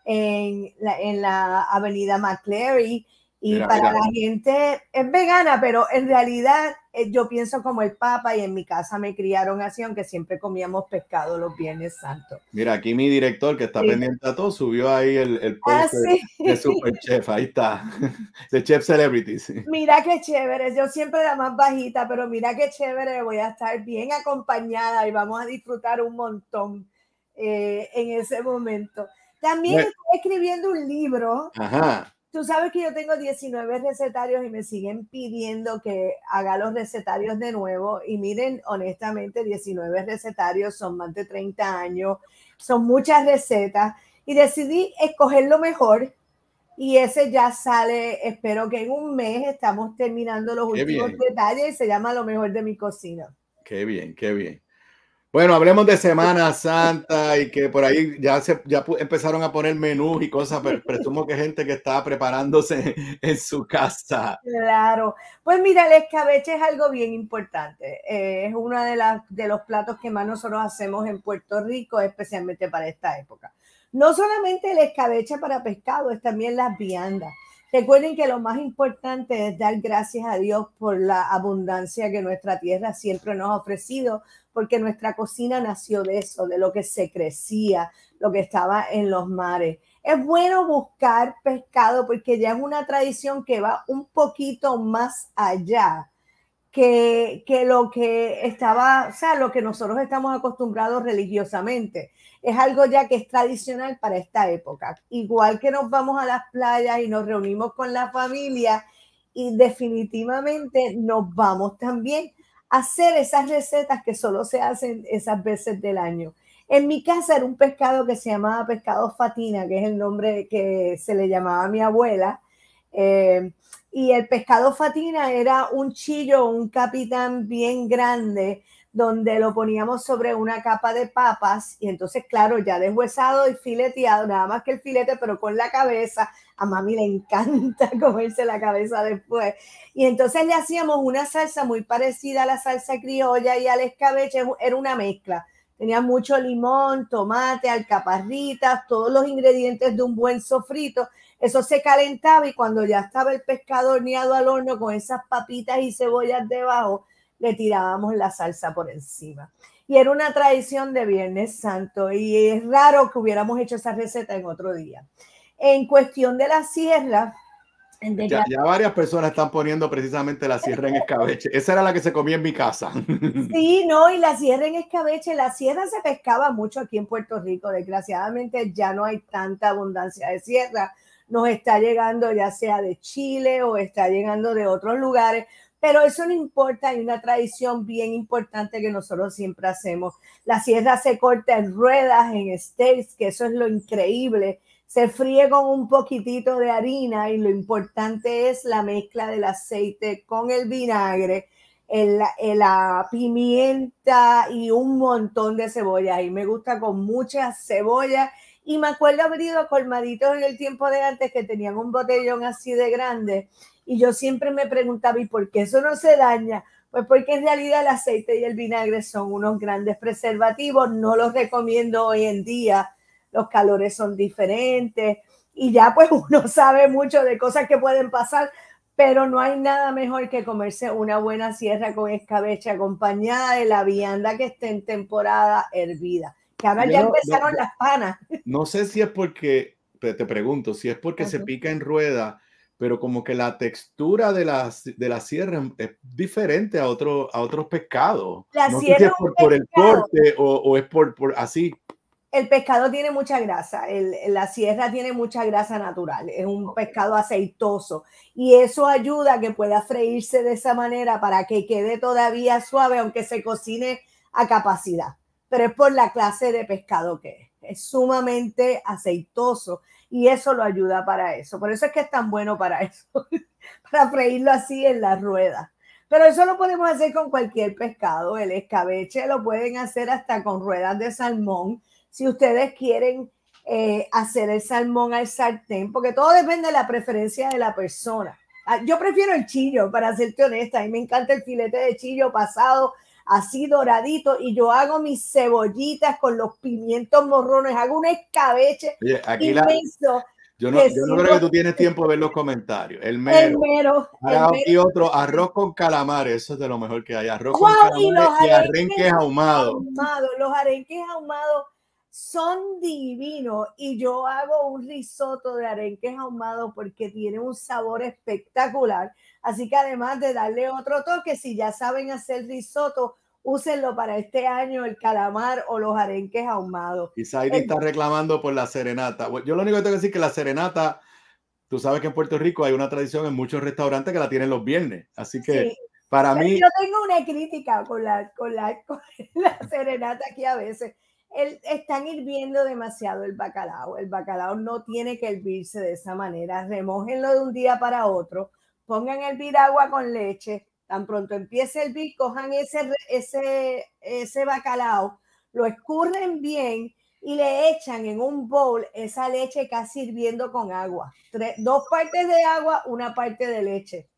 en la, en la Avenida McClary y para la gente es vegana, pero en realidad eh, yo pienso como el Papa y en mi casa me criaron así, aunque siempre comíamos pescado los Viernes Santos. Mira, aquí mi director que está pendiente a todo subió ahí el, el ah, post ah, de, sí. Chef, ahí está, de Chef Celebrities. Mira qué chévere, yo siempre la más bajita, pero mira qué chévere, voy a estar bien acompañada y vamos a disfrutar un montón eh, en ese momento. También estoy escribiendo un libro. Ajá Tú sabes que yo tengo 19 recetarios y me siguen pidiendo que haga los recetarios de nuevo. Y miren, honestamente, 19 recetarios son más de 30 años, son muchas recetas. Y decidí escoger lo mejor. Y ese ya sale, espero que en un mes estamos terminando los últimos detalles y se llama Lo mejor de mi cocina. Qué bien, qué bien. Bueno, hablemos de Semana Santa y que por ahí ya, se, ya empezaron a poner menús y cosas, pero presumo que gente que estaba preparándose en su casa. Claro, pues mira, el escabeche es algo bien importante. Eh, es uno de, las, de los platos que más nosotros hacemos en Puerto Rico, especialmente para esta época. No solamente el escabeche para pescado, es también las viandas. Recuerden que lo más importante es dar gracias a Dios por la abundancia que nuestra tierra siempre nos ha ofrecido porque nuestra cocina nació de eso, de lo que se crecía, lo que estaba en los mares. Es bueno buscar pescado porque ya es una tradición que va un poquito más allá que, lo que estaba, o sea, lo que nosotros estamos acostumbrados religiosamente. Es algo ya que es tradicional para esta época. Igual que nos vamos a las playas y nos reunimos con la familia y definitivamente nos vamos también hacer esas recetas que solo se hacen esas veces del año. En mi casa era un pescado que se llamaba pescado fatina, que es el nombre que se le llamaba a mi abuela. Eh, y el pescado fatina era un chillo, un capitán bien grande, donde lo poníamos sobre una capa de papas y entonces, claro, ya deshuesado y fileteado, nada más que el filete, pero con la cabeza, a mami le encanta comerse la cabeza después. Y entonces le hacíamos una salsa muy parecida a la salsa criolla y al escabeche, era una mezcla. Tenía mucho limón, tomate, alcaparritas, todos los ingredientes de un buen sofrito. Eso se calentaba y cuando ya estaba el pescado horneado al horno con esas papitas y cebollas debajo, le tirábamos la salsa por encima. Y era una tradición de Viernes Santo y es raro que hubiéramos hecho esa receta en otro día en cuestión de la sierra. ya, varias personas están poniendo precisamente la sierra en escabeche. Esa era la que se comía en mi casa. Sí, no, y la sierra en escabeche, la sierra se pescaba mucho aquí en Puerto Rico. Desgraciadamente ya no hay tanta abundancia de sierra. Nos está llegando ya sea de Chile o está llegando de otros lugares, pero eso no importa, hay una tradición bien importante que nosotros siempre hacemos. La sierra se corta en ruedas, en steaks, que eso es lo increíble se fríe con un poquitito de harina y lo importante es la mezcla del aceite con el vinagre, el, la pimienta y un montón de cebolla. Y me gusta con mucha cebolla. Y me acuerdo haber ido colmaditos en el tiempo de antes que tenían un botellón así de grande. Y yo siempre me preguntaba, ¿y por qué eso no se daña? Pues porque en realidad el aceite y el vinagre son unos grandes preservativos. No los recomiendo hoy en día los calores son diferentes y ya pues uno sabe mucho de cosas que pueden pasar, pero no hay nada mejor que comerse una buena sierra con escabeche acompañada de la vianda que esté en temporada hervida. Que ahora ya empezaron las panas. No sé si es porque, te pregunto, si es porque se pica en rueda, pero como que la textura de la, de la sierra es diferente a, otro, a otros pescados. La sierra es por, el corte o, es por así. El pescado tiene mucha grasa, la sierra tiene mucha grasa natural, es un pescado aceitoso y eso ayuda a que pueda freírse de esa manera para que quede todavía suave, aunque se cocine a capacidad. Pero es por la clase de pescado que es, es sumamente aceitoso y eso lo ayuda para eso. Por eso es que es tan bueno para eso, para freírlo así en la ruedas. Pero eso lo podemos hacer con cualquier pescado, el escabeche lo pueden hacer hasta con ruedas de salmón si ustedes quieren eh, hacer el salmón al sartén, porque todo depende de la preferencia de la persona. Ah, yo prefiero el chillo, para serte honesta, a mí me encanta el filete de chillo pasado, así doradito, y yo hago mis cebollitas con los pimientos morrones, hago un escabeche Yo no, creo que tú tienes tiempo de ver los comentarios. El mero. y otro, arroz con calamares. Eso es de lo mejor que hay. Arroz con calamares y, arenques ahumados. los arenques ahumados son divinos y yo hago un risotto de arenques ahumados porque tiene un sabor espectacular. Así que además de darle otro toque, si ya saben hacer risotto, úsenlo para este año el calamar o los arenques ahumados. Y Saidi está reclamando por la serenata. Yo lo único que tengo que decir es que la serenata, tú sabes que en Puerto Rico hay una tradición en muchos restaurantes que la tienen los viernes, así que... Para mí. Yo tengo una crítica con la, con la serenata aquí a veces están hirviendo demasiado el bacalao. El bacalao no tiene que hervirse de esa manera. Remójenlo de un día para otro. Pongan el hervir agua con leche. Tan pronto empiece el hervir, cojan ese, ese, ese bacalao, lo escurren bien y le echan en un bowl esa leche casi hirviendo con agua. dos partes de agua, una parte de leche.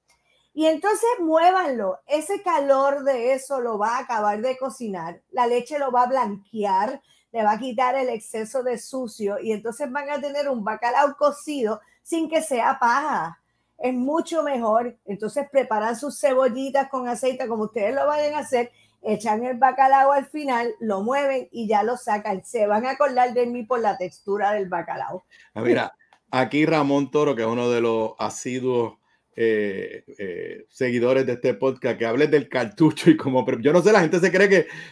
Y entonces muévanlo. Ese calor de eso lo va a acabar de cocinar. La leche lo va a blanquear, le va a quitar el exceso de sucio y entonces van a tener un bacalao cocido sin que sea paja. Es mucho mejor. Entonces preparan sus cebollitas con aceite como ustedes lo vayan a hacer. Echan el bacalao al final, lo mueven y ya lo sacan. Se van a acordar de mí por la textura del bacalao. Ah, mira, aquí Ramón Toro, que es uno de los asiduos eh, eh, seguidores de este podcast que hablen del cartucho y como yo no sé, la gente se cree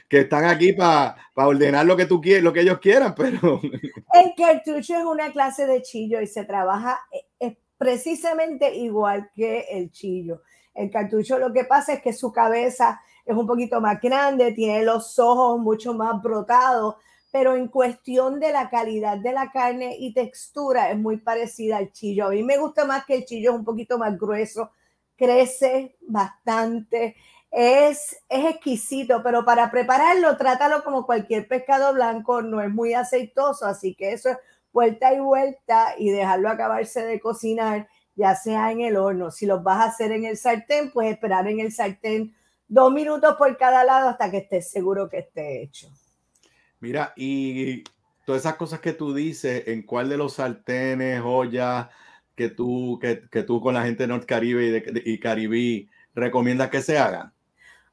que, están aquí para ordenar lo que tú quieres, lo que ellos quieran, pero el cartucho es una clase de chillo y se trabaja eh, es precisamente igual que el chillo. El cartucho lo que pasa es que su cabeza es un poquito más grande, tiene los ojos mucho más brotados, pero en cuestión de la calidad de la carne y textura es muy parecida al chillo. A mí me gusta más que el chillo es un poquito más grueso, crece bastante, es, es exquisito, pero para prepararlo trátalo como cualquier pescado blanco, no es muy aceitoso, así que eso es vuelta y vuelta y dejarlo acabarse de cocinar, ya sea en el horno. Si lo vas a hacer en el sartén, pues esperar en el sartén dos minutos por cada lado hasta que estés seguro que esté hecho. Mira, y todas esas cosas que tú dices, ¿en cuál de los sartenes, joyas, que tú, que, que tú con la gente de North Caribe y, de, y Caribí recomiendas que se hagan?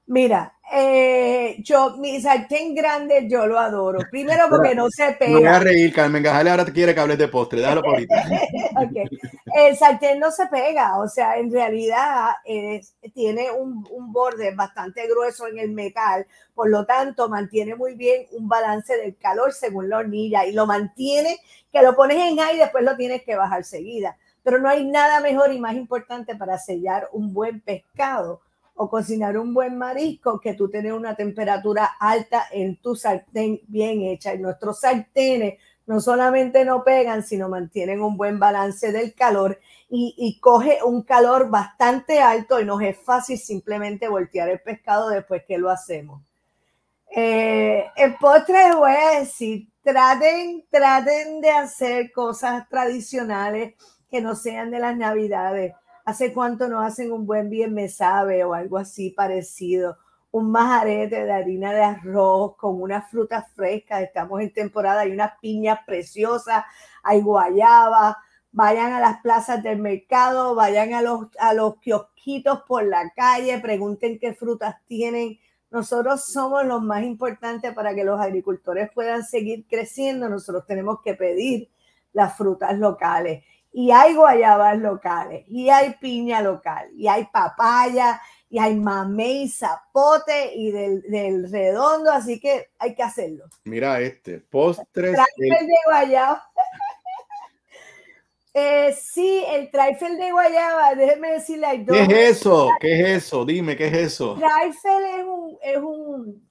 Mira, eh, yo, mi sartén grande, yo lo adoro. Primero porque no se pega. Me voy a reír, Carmen Gajale ahora te quiere que hables de postre, déjalo por El eh, sartén no se pega, o sea, en realidad eh, tiene un, un, borde bastante grueso en el metal, por lo tanto mantiene muy bien un balance del calor según la hornilla y lo mantiene, que lo pones en ahí y después lo tienes que bajar seguida. Pero no hay nada mejor y más importante para sellar un buen pescado o cocinar un buen marisco que tú tener una temperatura alta en tu sartén bien hecha. Y nuestros sartenes no solamente no pegan, sino mantienen un buen balance del calor y, coge un calor bastante alto y nos es fácil simplemente voltear el pescado después que lo hacemos. Eh, el en postre voy a decir, traten, traten de hacer cosas tradicionales que no sean de las navidades hace cuánto no hacen un buen bien me sabe o algo así parecido, un majarete de harina de arroz con unas frutas frescas, estamos en temporada, hay unas piñas preciosas, hay guayaba, vayan a las plazas del mercado, vayan a los, a los kiosquitos por la calle, pregunten qué frutas tienen. Nosotros somos los más importantes para que los agricultores puedan seguir creciendo. Nosotros tenemos que pedir las frutas locales y hay guayabas locales, y hay piña local, y hay papaya, y hay mamey, zapote y del, redondo, así que hay que hacerlo. Mira este, postre Traifel de guayaba. Eh, sí, el trifle de guayaba, déjeme decirle. dos ¿Qué es eso? ¿Qué es eso? Dime, ¿qué es eso? trifle es un, es un,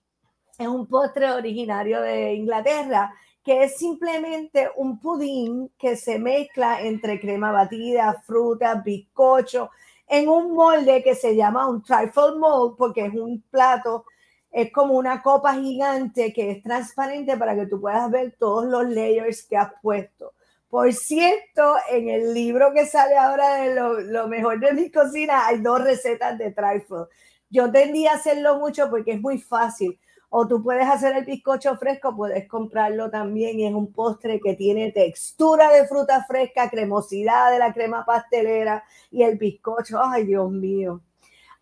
es un postre originario de Inglaterra que es simplemente un pudín que se mezcla entre crema batida, fruta, bizcocho, en un molde que se llama un trifle mold, porque es un plato, es como una copa gigante que es transparente para que tú puedas ver todos los layers que has puesto. Por cierto, en el libro que sale ahora de lo, mejor de mi cocina, hay dos recetas de trifle. Yo tendía a hacerlo mucho porque es muy fácil o tú puedes hacer el bizcocho fresco, puedes comprarlo también y es un postre que tiene textura de fruta fresca, cremosidad de la crema pastelera y el bizcocho. Ay, Dios mío.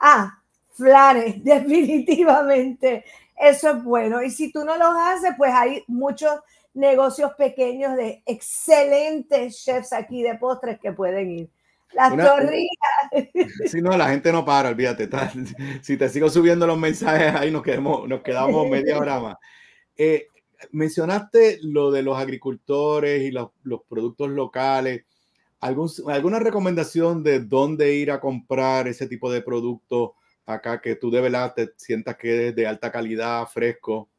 Ah, flares, definitivamente. Eso es bueno. Y si tú no los haces, pues hay muchos negocios pequeños de excelentes chefs aquí de postres que pueden ir. Las una, Si no, la gente no para, olvídate. si te sigo subiendo los mensajes ahí, nos, quedamos, nos quedamos media hora más. Eh, mencionaste lo de los agricultores y los, productos locales. ¿Alguna recomendación de dónde ir a comprar ese tipo de producto acá que tú de verdad te sientas que es de alta calidad, fresco?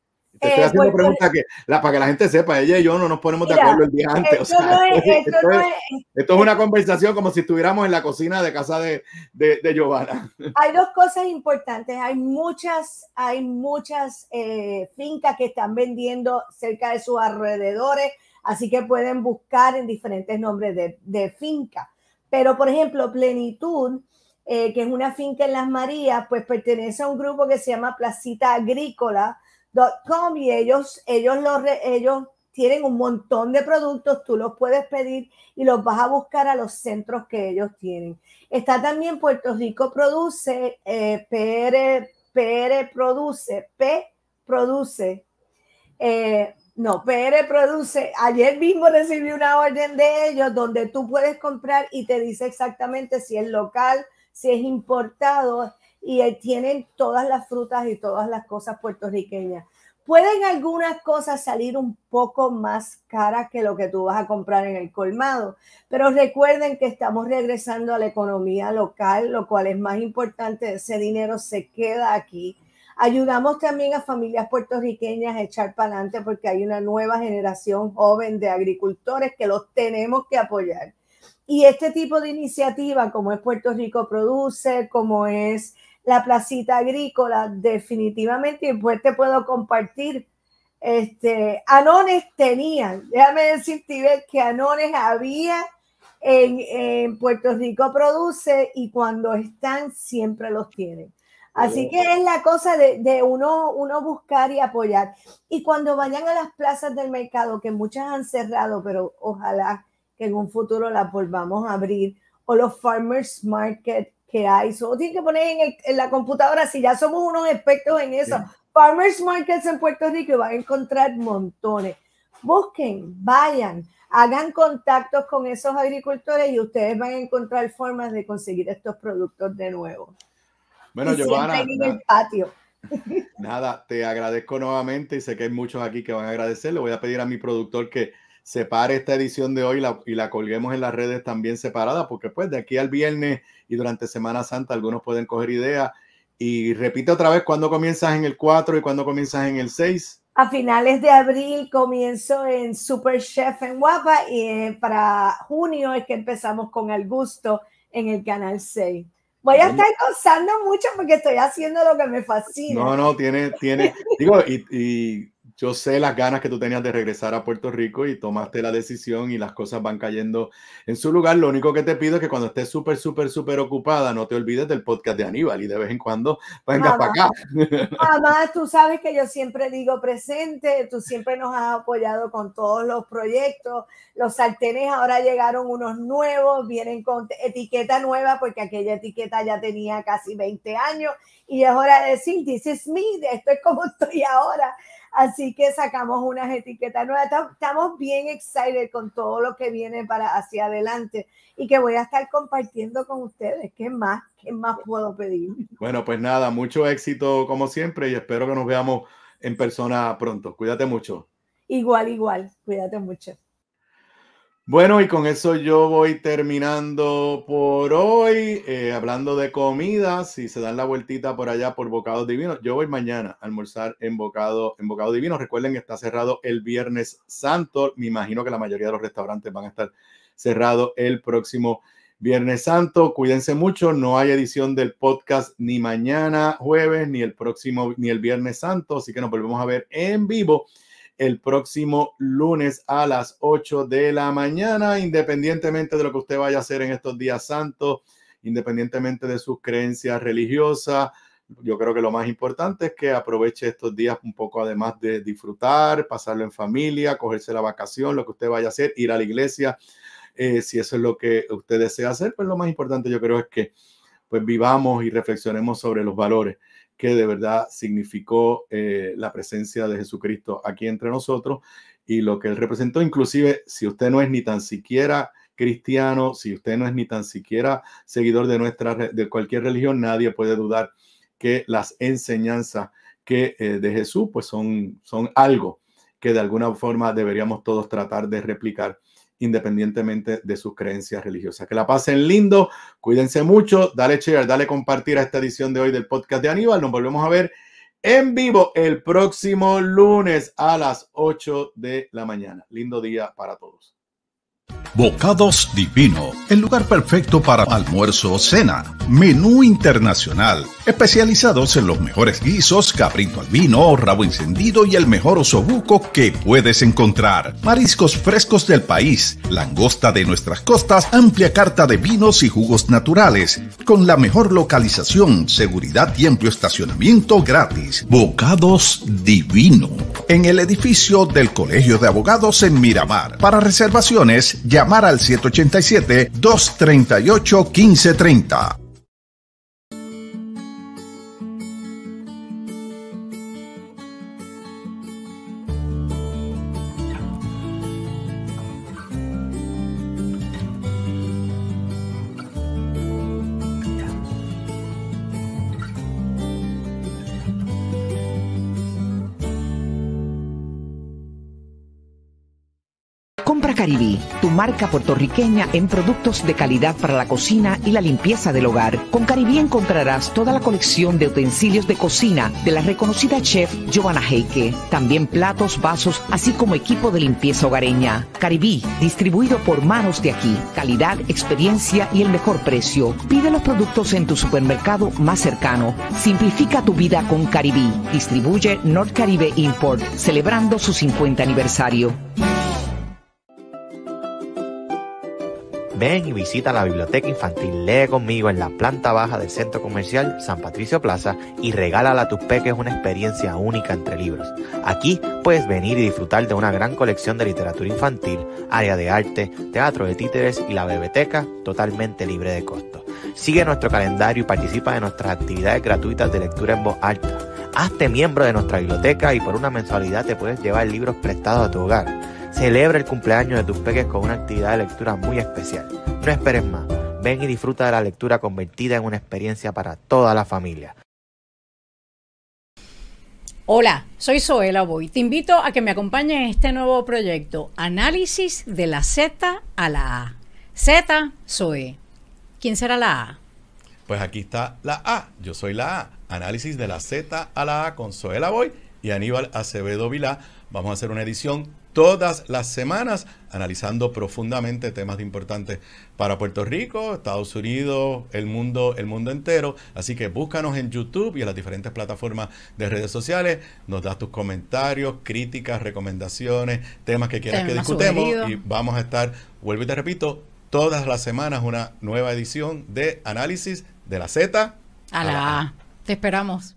estoy eh, haciendo que, la, para que la gente sepa, ella y yo no nos ponemos de acuerdo el día antes. Esto, es, una conversación como si estuviéramos en la cocina de casa de, de, Giovanna. Hay dos cosas importantes. Hay muchas, hay muchas eh, fincas que están vendiendo cerca de sus alrededores, así que pueden buscar en diferentes nombres de, finca. Pero, por ejemplo, Plenitud, eh, que es una finca en Las Marías, pues pertenece a un grupo que se llama Placita Agrícola y ellos, ellos, los, ellos tienen un montón de productos, tú los puedes pedir y los vas a buscar a los centros que ellos tienen. Está también Puerto Rico Produce, eh, PR, Produce, P Produce. Eh, no, PR Produce. Ayer mismo recibí una orden de ellos donde tú puedes comprar y te dice exactamente si es local, si es importado y tienen todas las frutas y todas las cosas puertorriqueñas. Pueden algunas cosas salir un poco más caras que lo que tú vas a comprar en el colmado, pero recuerden que estamos regresando a la economía local, lo cual es más importante, ese dinero se queda aquí. Ayudamos también a familias puertorriqueñas a echar para adelante porque hay una nueva generación joven de agricultores que los tenemos que apoyar. Y este tipo de iniciativa, como es Puerto Rico Produce, como es la placita agrícola, definitivamente, y después te puedo compartir. Este, anones tenían, déjame decirte que anones había en, Puerto Rico produce y cuando están siempre los tienen. Así que es la cosa de, de, uno, uno buscar y apoyar. Y cuando vayan a las plazas del mercado, que muchas han cerrado, pero ojalá que en un futuro las volvamos a abrir, o los farmers market, que hay. Solo tienen que poner en, la computadora, si ya somos unos expertos en eso. Farmers Markets en Puerto Rico van a encontrar montones. Busquen, vayan, hagan contactos con esos agricultores y ustedes van a encontrar formas de conseguir estos productos de nuevo. Bueno, y Giovanna. En el patio. Nada, te agradezco nuevamente y sé que hay muchos aquí que van a agradecer. Le voy a pedir a mi productor que separe esta edición de hoy y la colguemos en las redes también separada, porque pues de aquí al viernes y durante Semana Santa algunos pueden coger ideas. Y repite otra vez, ¿cuándo comienzas en el 4 y cuándo comienzas en el 6? A finales de abril comienzo en Super Chef en Guapa y eh, para junio es que empezamos con el gusto en el Canal 6. Voy a estar gozando mucho porque estoy haciendo lo que me fascina. No, no, tiene, tiene, digo, y yo sé las ganas que tú tenías de regresar a Puerto Rico y tomaste la decisión y las cosas van cayendo en su lugar. Lo único que te pido es que cuando estés súper, súper, súper ocupada, no te olvides del podcast de Aníbal y de vez en cuando vengas para acá. Mamá, tú sabes que yo siempre digo presente, tú siempre nos has apoyado con todos los proyectos. Los sartenes ahora llegaron unos nuevos, vienen con etiqueta nueva porque aquella etiqueta ya tenía casi 20 años y es hora de decir, this esto es como estoy ahora. Así que sacamos unas etiquetas nuevas. Estamos bien excited con todo lo que viene para hacia adelante y que voy a estar compartiendo con ustedes. ¿Qué más? ¿Qué más puedo pedir? Bueno, pues nada, mucho éxito como siempre y espero que nos veamos en persona pronto. Cuídate mucho. Igual, igual. Cuídate mucho. Bueno, y con eso yo voy terminando por hoy, eh, hablando de comida, si se dan la vueltita por allá por Bocado Divinos, yo voy mañana a almorzar en Bocado, en Bocado Divino. Recuerden que está cerrado el Viernes Santo, me imagino que la mayoría de los restaurantes van a estar cerrados el próximo Viernes Santo. Cuídense mucho, no hay edición del podcast ni mañana jueves, ni el próximo, ni el Viernes Santo, así que nos volvemos a ver en vivo el próximo lunes a las 8 de la mañana, independientemente de lo que usted vaya a hacer en estos días santos, independientemente de sus creencias religiosas. Yo creo que lo más importante es que aproveche estos días un poco, además de disfrutar, pasarlo en familia, cogerse la vacación, lo que usted vaya a hacer, ir a la iglesia. Eh, si eso es lo que usted desea hacer, pues lo más importante yo creo es que pues vivamos y reflexionemos sobre los valores que de verdad significó eh, la presencia de Jesucristo aquí entre nosotros y lo que él representó. Inclusive, si usted no es ni tan siquiera cristiano, si usted no es ni tan siquiera seguidor de, nuestra, de cualquier religión, nadie puede dudar que las enseñanzas que, eh, de Jesús pues son, son algo que de alguna forma deberíamos todos tratar de replicar independientemente de sus creencias religiosas. Que la pasen lindo, cuídense mucho, dale share, dale compartir a esta edición de hoy del podcast de Aníbal. Nos volvemos a ver en vivo el próximo lunes a las 8 de la mañana. Lindo día para todos. Bocados Divino, el lugar perfecto para almuerzo o cena. Menú internacional, especializados en los mejores guisos, cabrito al vino, rabo encendido y el mejor osobuco que puedes encontrar. Mariscos frescos del país, langosta de nuestras costas, amplia carta de vinos y jugos naturales, con la mejor localización, seguridad y amplio estacionamiento gratis. Bocados Divino, en el edificio del Colegio de Abogados en Miramar. Para reservaciones, llama llamar al 787-238-1530. marca puertorriqueña en productos de calidad para la cocina y la limpieza del hogar. Con Caribí encontrarás toda la colección de utensilios de cocina de la reconocida chef Giovanna Heike. También platos, vasos, así como equipo de limpieza hogareña. Caribí, distribuido por manos de aquí. Calidad, experiencia y el mejor precio. Pide los productos en tu supermercado más cercano. Simplifica tu vida con Caribí. Distribuye North Caribe Import, celebrando su 50 aniversario. Ven y visita la biblioteca infantil. Lee conmigo en la planta baja del centro comercial San Patricio Plaza y regálala a tus peques una experiencia única entre libros. Aquí puedes venir y disfrutar de una gran colección de literatura infantil, área de arte, teatro de títeres y la biblioteca totalmente libre de costo. Sigue nuestro calendario y participa de nuestras actividades gratuitas de lectura en voz alta. Hazte miembro de nuestra biblioteca y por una mensualidad te puedes llevar libros prestados a tu hogar. Celebra el cumpleaños de tus peques con una actividad de lectura muy especial. No esperes más. Ven y disfruta de la lectura convertida en una experiencia para toda la familia. Hola, soy Zoela Boy. Te invito a que me acompañes en este nuevo proyecto, Análisis de la Z a la A. Z, Zoe. ¿Quién será la A? Pues aquí está la A. Yo soy la A. Análisis de la Z a la A con Zoela Boy y Aníbal Acevedo Vilá. Vamos a hacer una edición todas las semanas, analizando profundamente temas importantes para Puerto Rico, Estados Unidos, el mundo, el mundo entero. Así que búscanos en YouTube y en las diferentes plataformas de redes sociales. Nos das tus comentarios, críticas, recomendaciones, temas que quieras que discutemos. Y vamos a estar, vuelvo y te repito, todas las semanas una nueva edición de análisis de la Z a, Te esperamos.